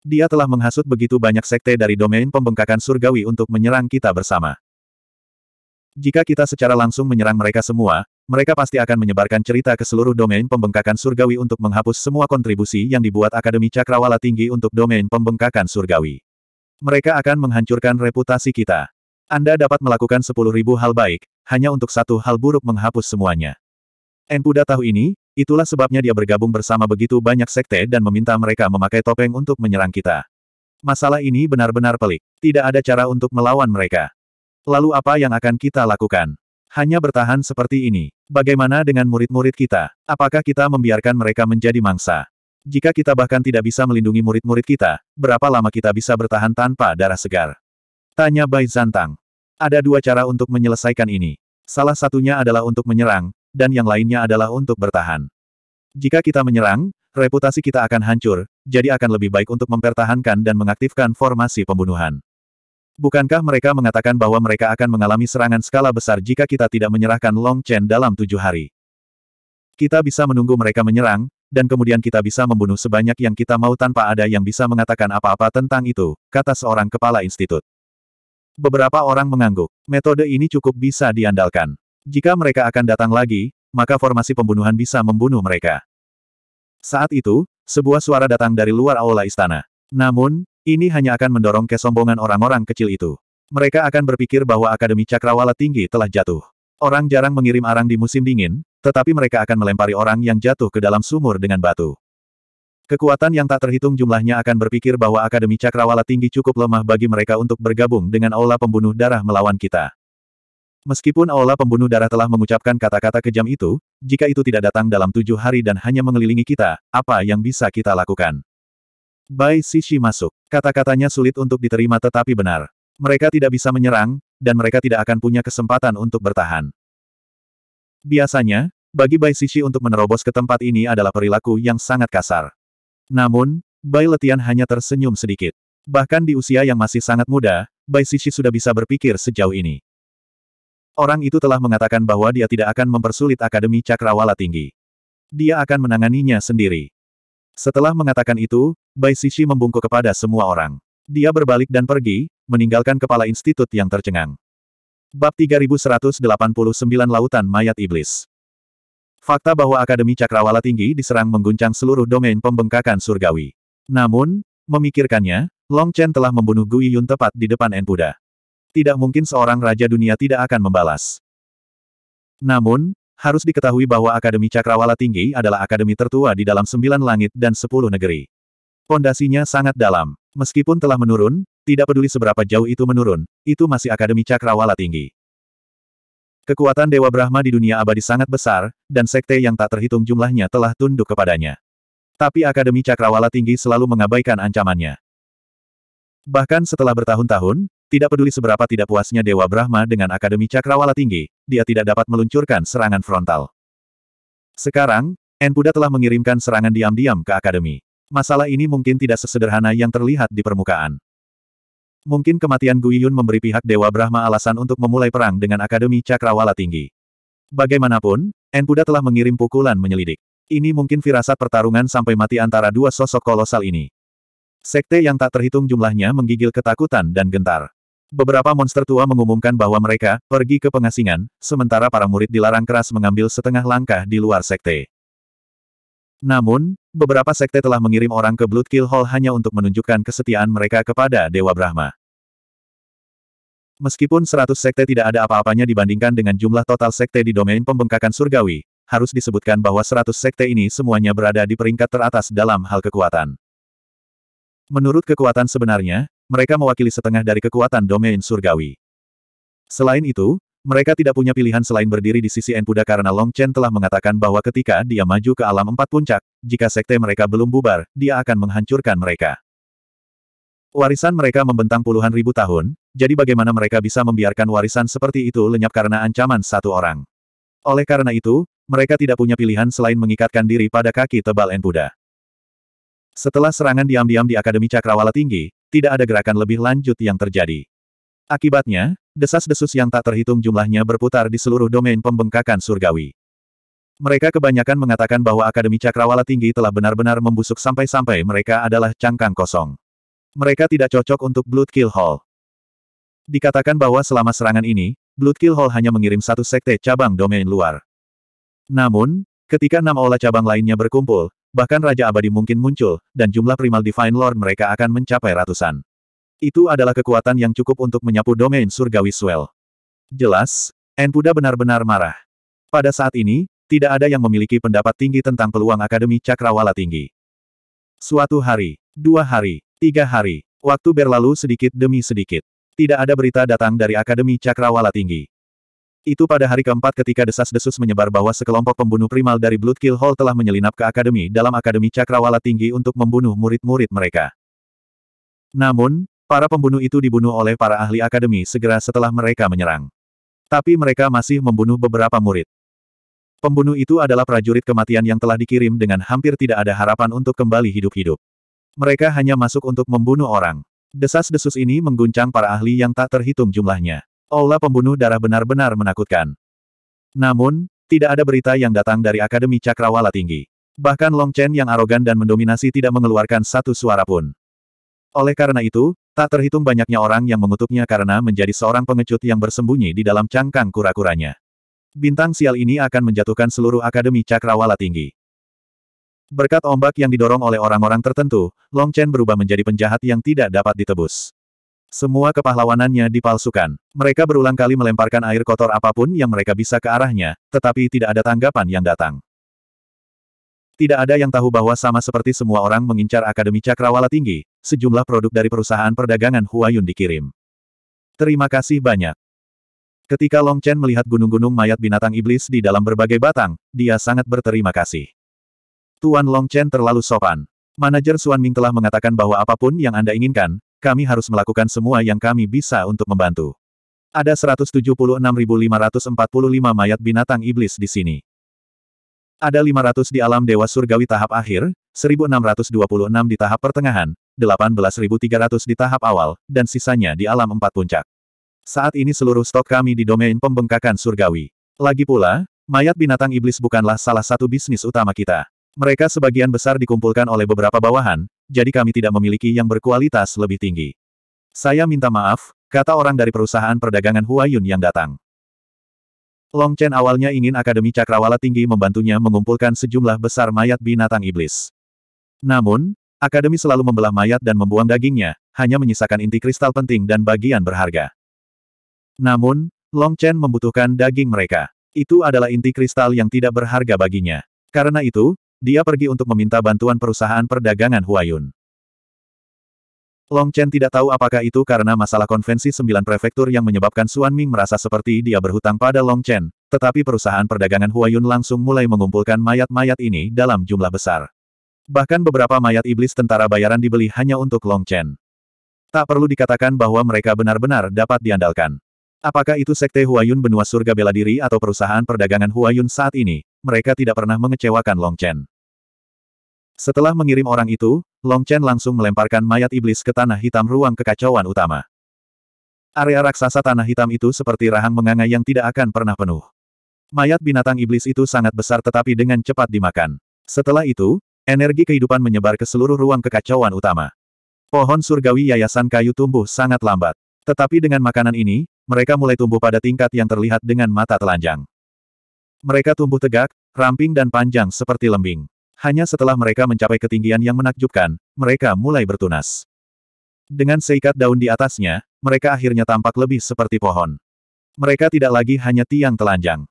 Dia telah menghasut begitu banyak sekte dari domain pembengkakan surgawi untuk menyerang kita bersama. Jika kita secara langsung menyerang mereka semua, mereka pasti akan menyebarkan cerita ke seluruh domain pembengkakan surgawi untuk menghapus semua kontribusi yang dibuat Akademi Cakrawala Tinggi untuk domain pembengkakan surgawi. Mereka akan menghancurkan reputasi kita. Anda dapat melakukan 10.000 hal baik, hanya untuk satu hal buruk menghapus semuanya. Enpuda tahu ini, Itulah sebabnya dia bergabung bersama begitu banyak sekte dan meminta mereka memakai topeng untuk menyerang kita. Masalah ini benar-benar pelik. Tidak ada cara untuk melawan mereka. Lalu apa yang akan kita lakukan? Hanya bertahan seperti ini. Bagaimana dengan murid-murid kita? Apakah kita membiarkan mereka menjadi mangsa? Jika kita bahkan tidak bisa melindungi murid-murid kita, berapa lama kita bisa bertahan tanpa darah segar? Tanya Bai Zantang. Ada dua cara untuk menyelesaikan ini. Salah satunya adalah untuk menyerang, dan yang lainnya adalah untuk bertahan. Jika kita menyerang, reputasi kita akan hancur, jadi akan lebih baik untuk mempertahankan dan mengaktifkan formasi pembunuhan. Bukankah mereka mengatakan bahwa mereka akan mengalami serangan skala besar jika kita tidak menyerahkan Long Chen dalam tujuh hari? Kita bisa menunggu mereka menyerang, dan kemudian kita bisa membunuh sebanyak yang kita mau tanpa ada yang bisa mengatakan apa-apa tentang itu, kata seorang kepala institut. Beberapa orang mengangguk. Metode ini cukup bisa diandalkan. Jika mereka akan datang lagi, maka formasi pembunuhan bisa membunuh mereka. Saat itu, sebuah suara datang dari luar aula istana. Namun, ini hanya akan mendorong kesombongan orang-orang kecil itu. Mereka akan berpikir bahwa Akademi Cakrawala Tinggi telah jatuh. Orang jarang mengirim arang di musim dingin, tetapi mereka akan melempari orang yang jatuh ke dalam sumur dengan batu. Kekuatan yang tak terhitung jumlahnya akan berpikir bahwa Akademi Cakrawala Tinggi cukup lemah bagi mereka untuk bergabung dengan Aula Pembunuh Darah melawan kita. Meskipun Aula Pembunuh Darah telah mengucapkan kata-kata kejam itu, jika itu tidak datang dalam tujuh hari dan hanya mengelilingi kita, apa yang bisa kita lakukan? Bai Sishi masuk. Kata-katanya sulit untuk diterima tetapi benar. Mereka tidak bisa menyerang, dan mereka tidak akan punya kesempatan untuk bertahan. Biasanya, bagi Bai Sishi untuk menerobos ke tempat ini adalah perilaku yang sangat kasar. Namun, Bai Letian hanya tersenyum sedikit. Bahkan di usia yang masih sangat muda, Bai Sishi sudah bisa berpikir sejauh ini. Orang itu telah mengatakan bahwa dia tidak akan mempersulit Akademi Cakrawala Tinggi. Dia akan menanganinya sendiri. Setelah mengatakan itu, Bai Sishi membungkuk kepada semua orang. Dia berbalik dan pergi, meninggalkan kepala institut yang tercengang. Bab 3189 Lautan Mayat Iblis Fakta bahwa Akademi Cakrawala Tinggi diserang mengguncang seluruh domain pembengkakan surgawi. Namun, memikirkannya, Long Chen telah membunuh Gui Yun tepat di depan Enpuda. Tidak mungkin seorang raja dunia tidak akan membalas. Namun, harus diketahui bahwa Akademi Cakrawala Tinggi adalah akademi tertua di dalam sembilan langit dan sepuluh negeri. Pondasinya sangat dalam. Meskipun telah menurun, tidak peduli seberapa jauh itu menurun, itu masih Akademi Cakrawala Tinggi. Kekuatan Dewa Brahma di dunia abadi sangat besar, dan sekte yang tak terhitung jumlahnya telah tunduk kepadanya. Tapi Akademi Cakrawala Tinggi selalu mengabaikan ancamannya. Bahkan setelah bertahun-tahun, tidak peduli seberapa tidak puasnya Dewa Brahma dengan Akademi Cakrawala Tinggi, dia tidak dapat meluncurkan serangan frontal. Sekarang, Enpuda telah mengirimkan serangan diam-diam ke Akademi. Masalah ini mungkin tidak sesederhana yang terlihat di permukaan. Mungkin kematian Guiyun memberi pihak Dewa Brahma alasan untuk memulai perang dengan Akademi Cakrawala Tinggi. Bagaimanapun, Enpuda telah mengirim pukulan menyelidik. Ini mungkin firasat pertarungan sampai mati antara dua sosok kolosal ini. Sekte yang tak terhitung jumlahnya menggigil ketakutan dan gentar. Beberapa monster tua mengumumkan bahwa mereka pergi ke pengasingan, sementara para murid dilarang keras mengambil setengah langkah di luar sekte. Namun, beberapa sekte telah mengirim orang ke Bloodkill Hall hanya untuk menunjukkan kesetiaan mereka kepada Dewa Brahma. Meskipun 100 sekte tidak ada apa-apanya dibandingkan dengan jumlah total sekte di domain pembengkakan surgawi, harus disebutkan bahwa 100 sekte ini semuanya berada di peringkat teratas dalam hal kekuatan. Menurut kekuatan sebenarnya, mereka mewakili setengah dari kekuatan domain surgawi. Selain itu, mereka tidak punya pilihan selain berdiri di sisi Enpuda karena Long Chen telah mengatakan bahwa ketika dia maju ke alam empat puncak, jika sekte mereka belum bubar, dia akan menghancurkan mereka. Warisan mereka membentang puluhan ribu tahun, jadi bagaimana mereka bisa membiarkan warisan seperti itu lenyap karena ancaman satu orang. Oleh karena itu, mereka tidak punya pilihan selain mengikatkan diri pada kaki tebal Enpuda. Setelah serangan diam-diam di Akademi Cakrawala Tinggi, tidak ada gerakan lebih lanjut yang terjadi. Akibatnya, desas-desus yang tak terhitung jumlahnya berputar di seluruh domain pembengkakan surgawi. Mereka kebanyakan mengatakan bahwa Akademi Cakrawala Tinggi telah benar-benar membusuk sampai-sampai mereka adalah cangkang kosong. Mereka tidak cocok untuk Blood Kill Hall. Dikatakan bahwa selama serangan ini, Blood Kill Hall hanya mengirim satu sekte cabang domain luar. Namun, ketika enam olah cabang lainnya berkumpul, Bahkan Raja Abadi mungkin muncul, dan jumlah primal Divine Lord mereka akan mencapai ratusan. Itu adalah kekuatan yang cukup untuk menyapu domain surgawi Swell. Jelas, Enpuda benar-benar marah. Pada saat ini, tidak ada yang memiliki pendapat tinggi tentang peluang Akademi Cakrawala Tinggi. Suatu hari, dua hari, tiga hari, waktu berlalu sedikit demi sedikit. Tidak ada berita datang dari Akademi Cakrawala Tinggi. Itu pada hari keempat ketika desas-desus menyebar bahwa sekelompok pembunuh primal dari Blood Kill Hall telah menyelinap ke akademi dalam Akademi Cakrawala Tinggi untuk membunuh murid-murid mereka. Namun, para pembunuh itu dibunuh oleh para ahli akademi segera setelah mereka menyerang. Tapi mereka masih membunuh beberapa murid. Pembunuh itu adalah prajurit kematian yang telah dikirim dengan hampir tidak ada harapan untuk kembali hidup-hidup. Mereka hanya masuk untuk membunuh orang. Desas-desus ini mengguncang para ahli yang tak terhitung jumlahnya. Aula pembunuh darah benar-benar menakutkan. Namun, tidak ada berita yang datang dari Akademi Cakrawala Tinggi. Bahkan Long Chen yang arogan dan mendominasi tidak mengeluarkan satu suara pun. Oleh karena itu, tak terhitung banyaknya orang yang mengutuknya karena menjadi seorang pengecut yang bersembunyi di dalam cangkang kura-kuranya. Bintang sial ini akan menjatuhkan seluruh Akademi Cakrawala Tinggi. Berkat ombak yang didorong oleh orang-orang tertentu, Long Chen berubah menjadi penjahat yang tidak dapat ditebus. Semua kepahlawanannya dipalsukan. Mereka berulang kali melemparkan air kotor apapun yang mereka bisa ke arahnya, tetapi tidak ada tanggapan yang datang. Tidak ada yang tahu bahwa sama seperti semua orang mengincar Akademi Cakrawala Tinggi, sejumlah produk dari perusahaan perdagangan Huayun dikirim. Terima kasih banyak. Ketika Long Chen melihat gunung-gunung mayat binatang iblis di dalam berbagai batang, dia sangat berterima kasih. Tuan Long Chen terlalu sopan. Manajer Suan Ming telah mengatakan bahwa apapun yang Anda inginkan, kami harus melakukan semua yang kami bisa untuk membantu. Ada 176.545 mayat binatang iblis di sini. Ada 500 di alam dewa surgawi tahap akhir, 1.626 di tahap pertengahan, 18.300 di tahap awal, dan sisanya di alam empat puncak. Saat ini seluruh stok kami di domain pembengkakan surgawi. Lagi pula, mayat binatang iblis bukanlah salah satu bisnis utama kita. Mereka sebagian besar dikumpulkan oleh beberapa bawahan, jadi kami tidak memiliki yang berkualitas lebih tinggi. Saya minta maaf, kata orang dari perusahaan perdagangan Huayun yang datang. Long Chen awalnya ingin Akademi Cakrawala Tinggi membantunya mengumpulkan sejumlah besar mayat binatang iblis. Namun, Akademi selalu membelah mayat dan membuang dagingnya, hanya menyisakan inti kristal penting dan bagian berharga. Namun, Long Chen membutuhkan daging mereka. Itu adalah inti kristal yang tidak berharga baginya. Karena itu, dia pergi untuk meminta bantuan perusahaan perdagangan Huayun. Long Chen tidak tahu apakah itu karena masalah konvensi sembilan prefektur yang menyebabkan Xuan Ming merasa seperti dia berhutang pada Long Chen, tetapi perusahaan perdagangan Huayun langsung mulai mengumpulkan mayat-mayat ini dalam jumlah besar. Bahkan beberapa mayat iblis tentara bayaran dibeli hanya untuk Long Chen. Tak perlu dikatakan bahwa mereka benar-benar dapat diandalkan. Apakah itu sekte Huayun benua surga bela diri atau perusahaan perdagangan Huayun saat ini, mereka tidak pernah mengecewakan Long Chen. Setelah mengirim orang itu, Long Chen langsung melemparkan mayat iblis ke tanah hitam ruang kekacauan utama. Area raksasa tanah hitam itu seperti rahang menganga yang tidak akan pernah penuh. Mayat binatang iblis itu sangat besar tetapi dengan cepat dimakan. Setelah itu, energi kehidupan menyebar ke seluruh ruang kekacauan utama. Pohon surgawi yayasan kayu tumbuh sangat lambat. Tetapi dengan makanan ini, mereka mulai tumbuh pada tingkat yang terlihat dengan mata telanjang. Mereka tumbuh tegak, ramping dan panjang seperti lembing. Hanya setelah mereka mencapai ketinggian yang menakjubkan, mereka mulai bertunas. Dengan seikat daun di atasnya, mereka akhirnya tampak lebih seperti pohon. Mereka tidak lagi hanya tiang telanjang.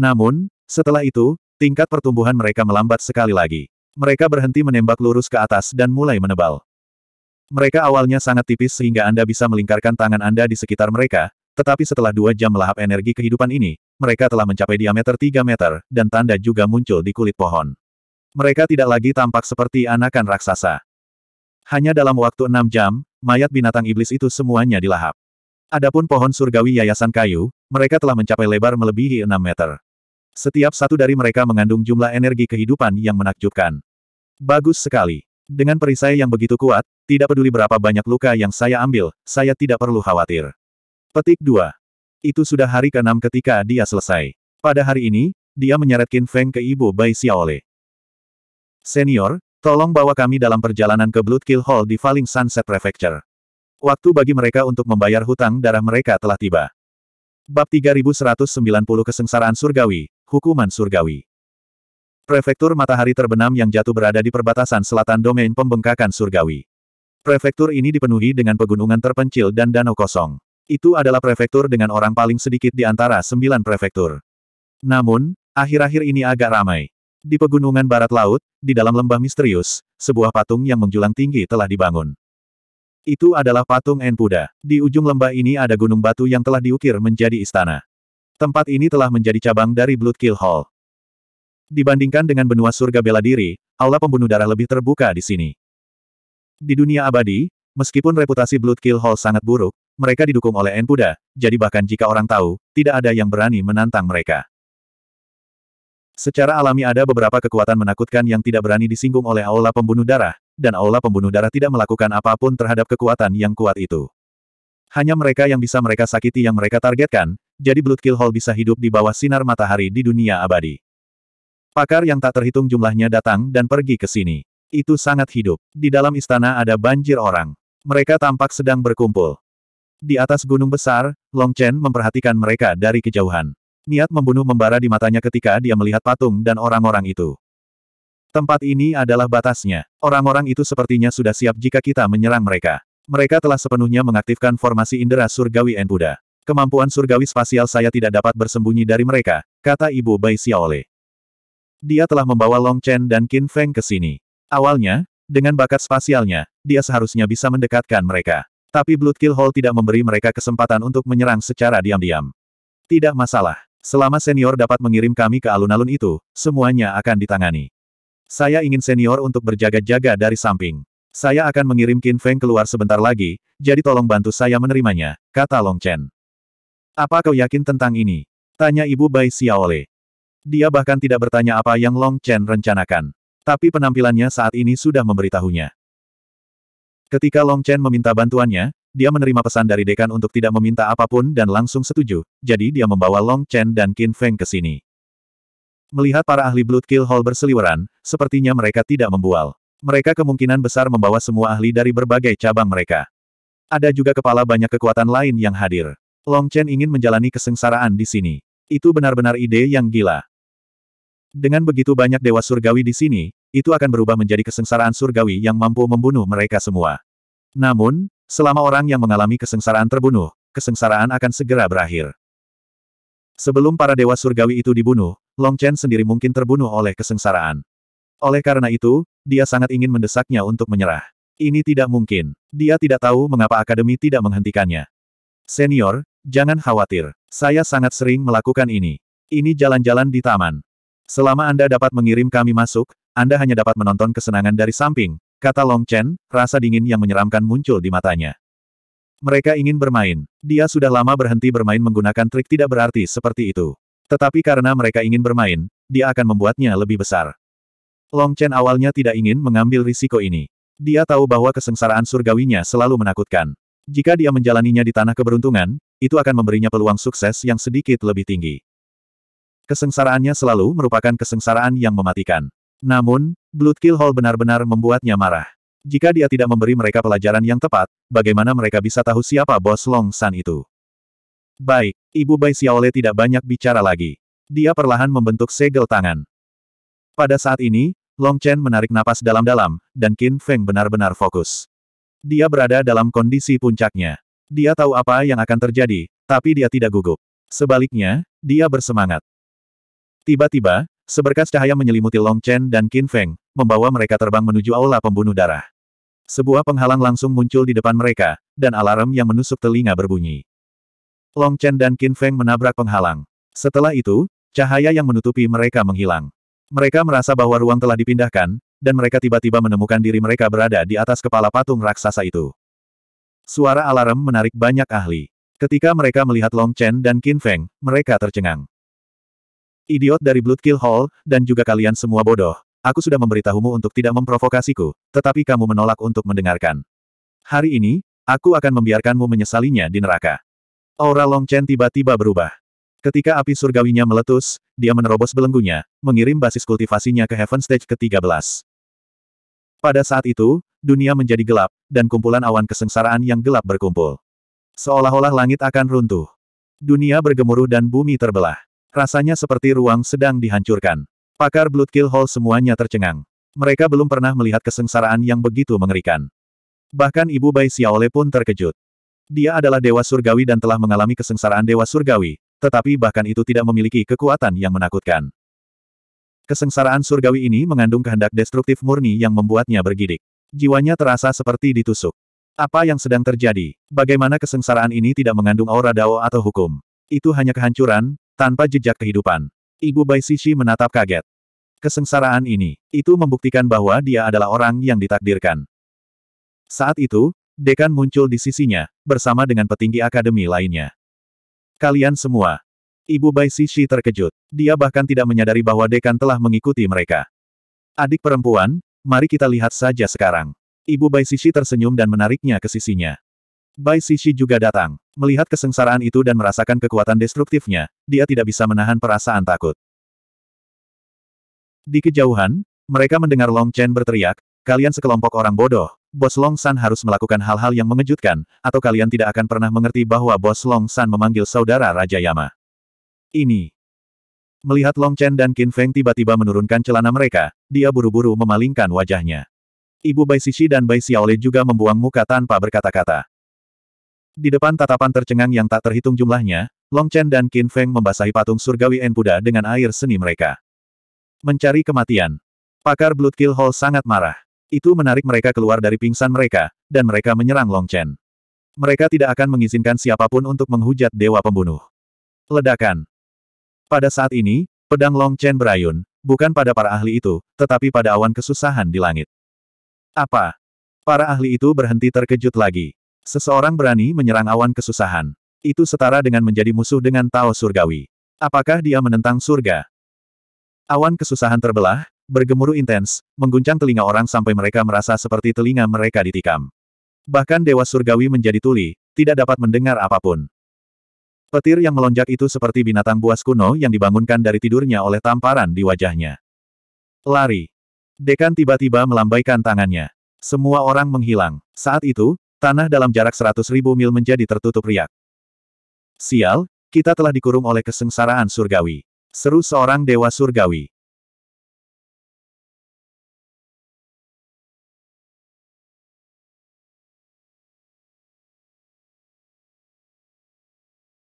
Namun, setelah itu, tingkat pertumbuhan mereka melambat sekali lagi. Mereka berhenti menembak lurus ke atas dan mulai menebal. Mereka awalnya sangat tipis sehingga Anda bisa melingkarkan tangan Anda di sekitar mereka, tetapi setelah dua jam melahap energi kehidupan ini, mereka telah mencapai diameter 3 meter, dan tanda juga muncul di kulit pohon. Mereka tidak lagi tampak seperti anakan raksasa. Hanya dalam waktu enam jam, mayat binatang iblis itu semuanya dilahap. Adapun pohon surgawi yayasan kayu, mereka telah mencapai lebar melebihi enam meter. Setiap satu dari mereka mengandung jumlah energi kehidupan yang menakjubkan. Bagus sekali. Dengan perisai yang begitu kuat, tidak peduli berapa banyak luka yang saya ambil, saya tidak perlu khawatir. Petik 2. Itu sudah hari ke-6 ketika dia selesai. Pada hari ini, dia menyeretkin Feng ke ibu Bai Xiaole. Senior, tolong bawa kami dalam perjalanan ke Blood Kill Hall di Falling Sunset Prefecture. Waktu bagi mereka untuk membayar hutang darah mereka telah tiba. Bab 3190 Kesengsaraan Surgawi, Hukuman Surgawi. Prefektur matahari terbenam yang jatuh berada di perbatasan selatan domain pembengkakan surgawi. Prefektur ini dipenuhi dengan pegunungan terpencil dan danau kosong. Itu adalah prefektur dengan orang paling sedikit di antara sembilan prefektur. Namun, akhir-akhir ini agak ramai. Di pegunungan barat laut, di dalam lembah misterius, sebuah patung yang menjulang tinggi telah dibangun. Itu adalah patung Enpuda. Di ujung lembah ini ada gunung batu yang telah diukir menjadi istana. Tempat ini telah menjadi cabang dari Blood Kill Hall. Dibandingkan dengan benua surga bela diri, aula pembunuh darah lebih terbuka di sini. Di dunia abadi, meskipun reputasi Blood Kill Hall sangat buruk, mereka didukung oleh Enpuda, jadi bahkan jika orang tahu, tidak ada yang berani menantang mereka. Secara alami ada beberapa kekuatan menakutkan yang tidak berani disinggung oleh aula pembunuh darah, dan aula pembunuh darah tidak melakukan apapun terhadap kekuatan yang kuat itu. Hanya mereka yang bisa mereka sakiti yang mereka targetkan, jadi Bloodkill Hall bisa hidup di bawah sinar matahari di dunia abadi. Pakar yang tak terhitung jumlahnya datang dan pergi ke sini. Itu sangat hidup. Di dalam istana ada banjir orang. Mereka tampak sedang berkumpul. Di atas gunung besar, Long Chen memperhatikan mereka dari kejauhan. Niat membunuh membara di matanya ketika dia melihat patung dan orang-orang itu. Tempat ini adalah batasnya. Orang-orang itu sepertinya sudah siap jika kita menyerang mereka. Mereka telah sepenuhnya mengaktifkan formasi indera surgawi Buddha. Kemampuan surgawi spasial saya tidak dapat bersembunyi dari mereka, kata Ibu Bai Xiaole. Dia telah membawa Long Chen dan Qin Feng ke sini. Awalnya, dengan bakat spasialnya, dia seharusnya bisa mendekatkan mereka. Tapi Blood Kill Hall tidak memberi mereka kesempatan untuk menyerang secara diam-diam. Tidak masalah. Selama senior dapat mengirim kami ke alun-alun itu, semuanya akan ditangani. Saya ingin senior untuk berjaga-jaga dari samping. Saya akan mengirim Qin Feng keluar sebentar lagi, jadi tolong bantu saya menerimanya, kata Long Chen. Apa kau yakin tentang ini? Tanya ibu Bai Xiaole. Dia bahkan tidak bertanya apa yang Long Chen rencanakan. Tapi penampilannya saat ini sudah memberitahunya. Ketika Long Chen meminta bantuannya, dia menerima pesan dari dekan untuk tidak meminta apapun dan langsung setuju, jadi dia membawa Long Chen dan Qin Feng ke sini. Melihat para ahli Blood Kill Hall berseliweran, sepertinya mereka tidak membual. Mereka kemungkinan besar membawa semua ahli dari berbagai cabang mereka. Ada juga kepala banyak kekuatan lain yang hadir. Long Chen ingin menjalani kesengsaraan di sini. Itu benar-benar ide yang gila. Dengan begitu banyak dewa surgawi di sini, itu akan berubah menjadi kesengsaraan surgawi yang mampu membunuh mereka semua. Namun, Selama orang yang mengalami kesengsaraan terbunuh, kesengsaraan akan segera berakhir. Sebelum para dewa surgawi itu dibunuh, Long Chen sendiri mungkin terbunuh oleh kesengsaraan. Oleh karena itu, dia sangat ingin mendesaknya untuk menyerah. Ini tidak mungkin. Dia tidak tahu mengapa Akademi tidak menghentikannya. Senior, jangan khawatir. Saya sangat sering melakukan ini. Ini jalan-jalan di taman. Selama Anda dapat mengirim kami masuk, Anda hanya dapat menonton kesenangan dari samping, Kata Long Chen, rasa dingin yang menyeramkan muncul di matanya. Mereka ingin bermain. Dia sudah lama berhenti bermain menggunakan trik tidak berarti seperti itu. Tetapi karena mereka ingin bermain, dia akan membuatnya lebih besar. Long Chen awalnya tidak ingin mengambil risiko ini. Dia tahu bahwa kesengsaraan surgawinya selalu menakutkan. Jika dia menjalaninya di tanah keberuntungan, itu akan memberinya peluang sukses yang sedikit lebih tinggi. Kesengsaraannya selalu merupakan kesengsaraan yang mematikan. Namun, Bloodkill Hall benar-benar membuatnya marah. Jika dia tidak memberi mereka pelajaran yang tepat, bagaimana mereka bisa tahu siapa bos Long San itu? Baik, Ibu Bai Xiaole tidak banyak bicara lagi. Dia perlahan membentuk segel tangan. Pada saat ini, Long Chen menarik napas dalam-dalam, dan Qin Feng benar-benar fokus. Dia berada dalam kondisi puncaknya. Dia tahu apa yang akan terjadi, tapi dia tidak gugup. Sebaliknya, dia bersemangat. Tiba-tiba, Seberkas cahaya menyelimuti Long Chen dan Qin Feng, membawa mereka terbang menuju aula pembunuh darah. Sebuah penghalang langsung muncul di depan mereka, dan alarm yang menusuk telinga berbunyi. Long Chen dan Qin Feng menabrak penghalang. Setelah itu, cahaya yang menutupi mereka menghilang. Mereka merasa bahwa ruang telah dipindahkan, dan mereka tiba-tiba menemukan diri mereka berada di atas kepala patung raksasa itu. Suara alarm menarik banyak ahli. Ketika mereka melihat Long Chen dan Qin Feng, mereka tercengang. Idiot dari Bloodkill Hall, dan juga kalian semua bodoh. Aku sudah memberitahumu untuk tidak memprovokasiku, tetapi kamu menolak untuk mendengarkan. Hari ini, aku akan membiarkanmu menyesalinya di neraka. Aura Long Chen tiba-tiba berubah. Ketika api surgawinya meletus, dia menerobos belenggunya, mengirim basis kultivasinya ke Heaven Stage ke-13. Pada saat itu, dunia menjadi gelap, dan kumpulan awan kesengsaraan yang gelap berkumpul. Seolah-olah langit akan runtuh. Dunia bergemuruh dan bumi terbelah. Rasanya seperti ruang sedang dihancurkan. Pakar Bloodkill Hall semuanya tercengang. Mereka belum pernah melihat kesengsaraan yang begitu mengerikan. Bahkan ibu Bai Xiaole pun terkejut. Dia adalah dewa surgawi dan telah mengalami kesengsaraan dewa surgawi, tetapi bahkan itu tidak memiliki kekuatan yang menakutkan. Kesengsaraan surgawi ini mengandung kehendak destruktif murni yang membuatnya bergidik. Jiwanya terasa seperti ditusuk. Apa yang sedang terjadi? Bagaimana kesengsaraan ini tidak mengandung aura dao atau hukum? Itu hanya kehancuran, tanpa jejak kehidupan. Ibu Bai Sishi menatap kaget. Kesengsaraan ini, itu membuktikan bahwa dia adalah orang yang ditakdirkan. Saat itu, Dekan muncul di sisinya, bersama dengan petinggi akademi lainnya. Kalian semua. Ibu Bai Sishi terkejut. Dia bahkan tidak menyadari bahwa Dekan telah mengikuti mereka. Adik perempuan, mari kita lihat saja sekarang. Ibu Bai Sishi tersenyum dan menariknya ke sisinya. Bai Sishi juga datang. Melihat kesengsaraan itu dan merasakan kekuatan destruktifnya, dia tidak bisa menahan perasaan takut. Di kejauhan, mereka mendengar Long Chen berteriak, kalian sekelompok orang bodoh, Bos Long San harus melakukan hal-hal yang mengejutkan, atau kalian tidak akan pernah mengerti bahwa Bos Long San memanggil saudara Raja Yama. Ini. Melihat Long Chen dan Qin Feng tiba-tiba menurunkan celana mereka, dia buru-buru memalingkan wajahnya. Ibu Bai Sishi dan Bai Xiaole juga membuang muka tanpa berkata-kata. Di depan tatapan tercengang yang tak terhitung jumlahnya, Long Chen dan Qin Feng membasahi patung surgawi Enpuda dengan air seni mereka. Mencari kematian. Pakar Blood Kill Hall sangat marah. Itu menarik mereka keluar dari pingsan mereka, dan mereka menyerang Long Chen. Mereka tidak akan mengizinkan siapapun untuk menghujat Dewa Pembunuh. Ledakan. Pada saat ini, pedang Long Chen berayun, bukan pada para ahli itu, tetapi pada awan kesusahan di langit. Apa? Para ahli itu berhenti terkejut lagi. Seseorang berani menyerang awan kesusahan. Itu setara dengan menjadi musuh dengan Tao Surgawi. Apakah dia menentang surga? Awan kesusahan terbelah, bergemuruh intens, mengguncang telinga orang sampai mereka merasa seperti telinga mereka ditikam. Bahkan Dewa Surgawi menjadi tuli, tidak dapat mendengar apapun. Petir yang melonjak itu seperti binatang buas kuno yang dibangunkan dari tidurnya oleh tamparan di wajahnya. Lari. Dekan tiba-tiba melambaikan tangannya. Semua orang menghilang. Saat itu, Tanah dalam jarak seratus ribu mil menjadi tertutup riak. Sial, kita telah dikurung oleh kesengsaraan surgawi. Seru seorang dewa surgawi.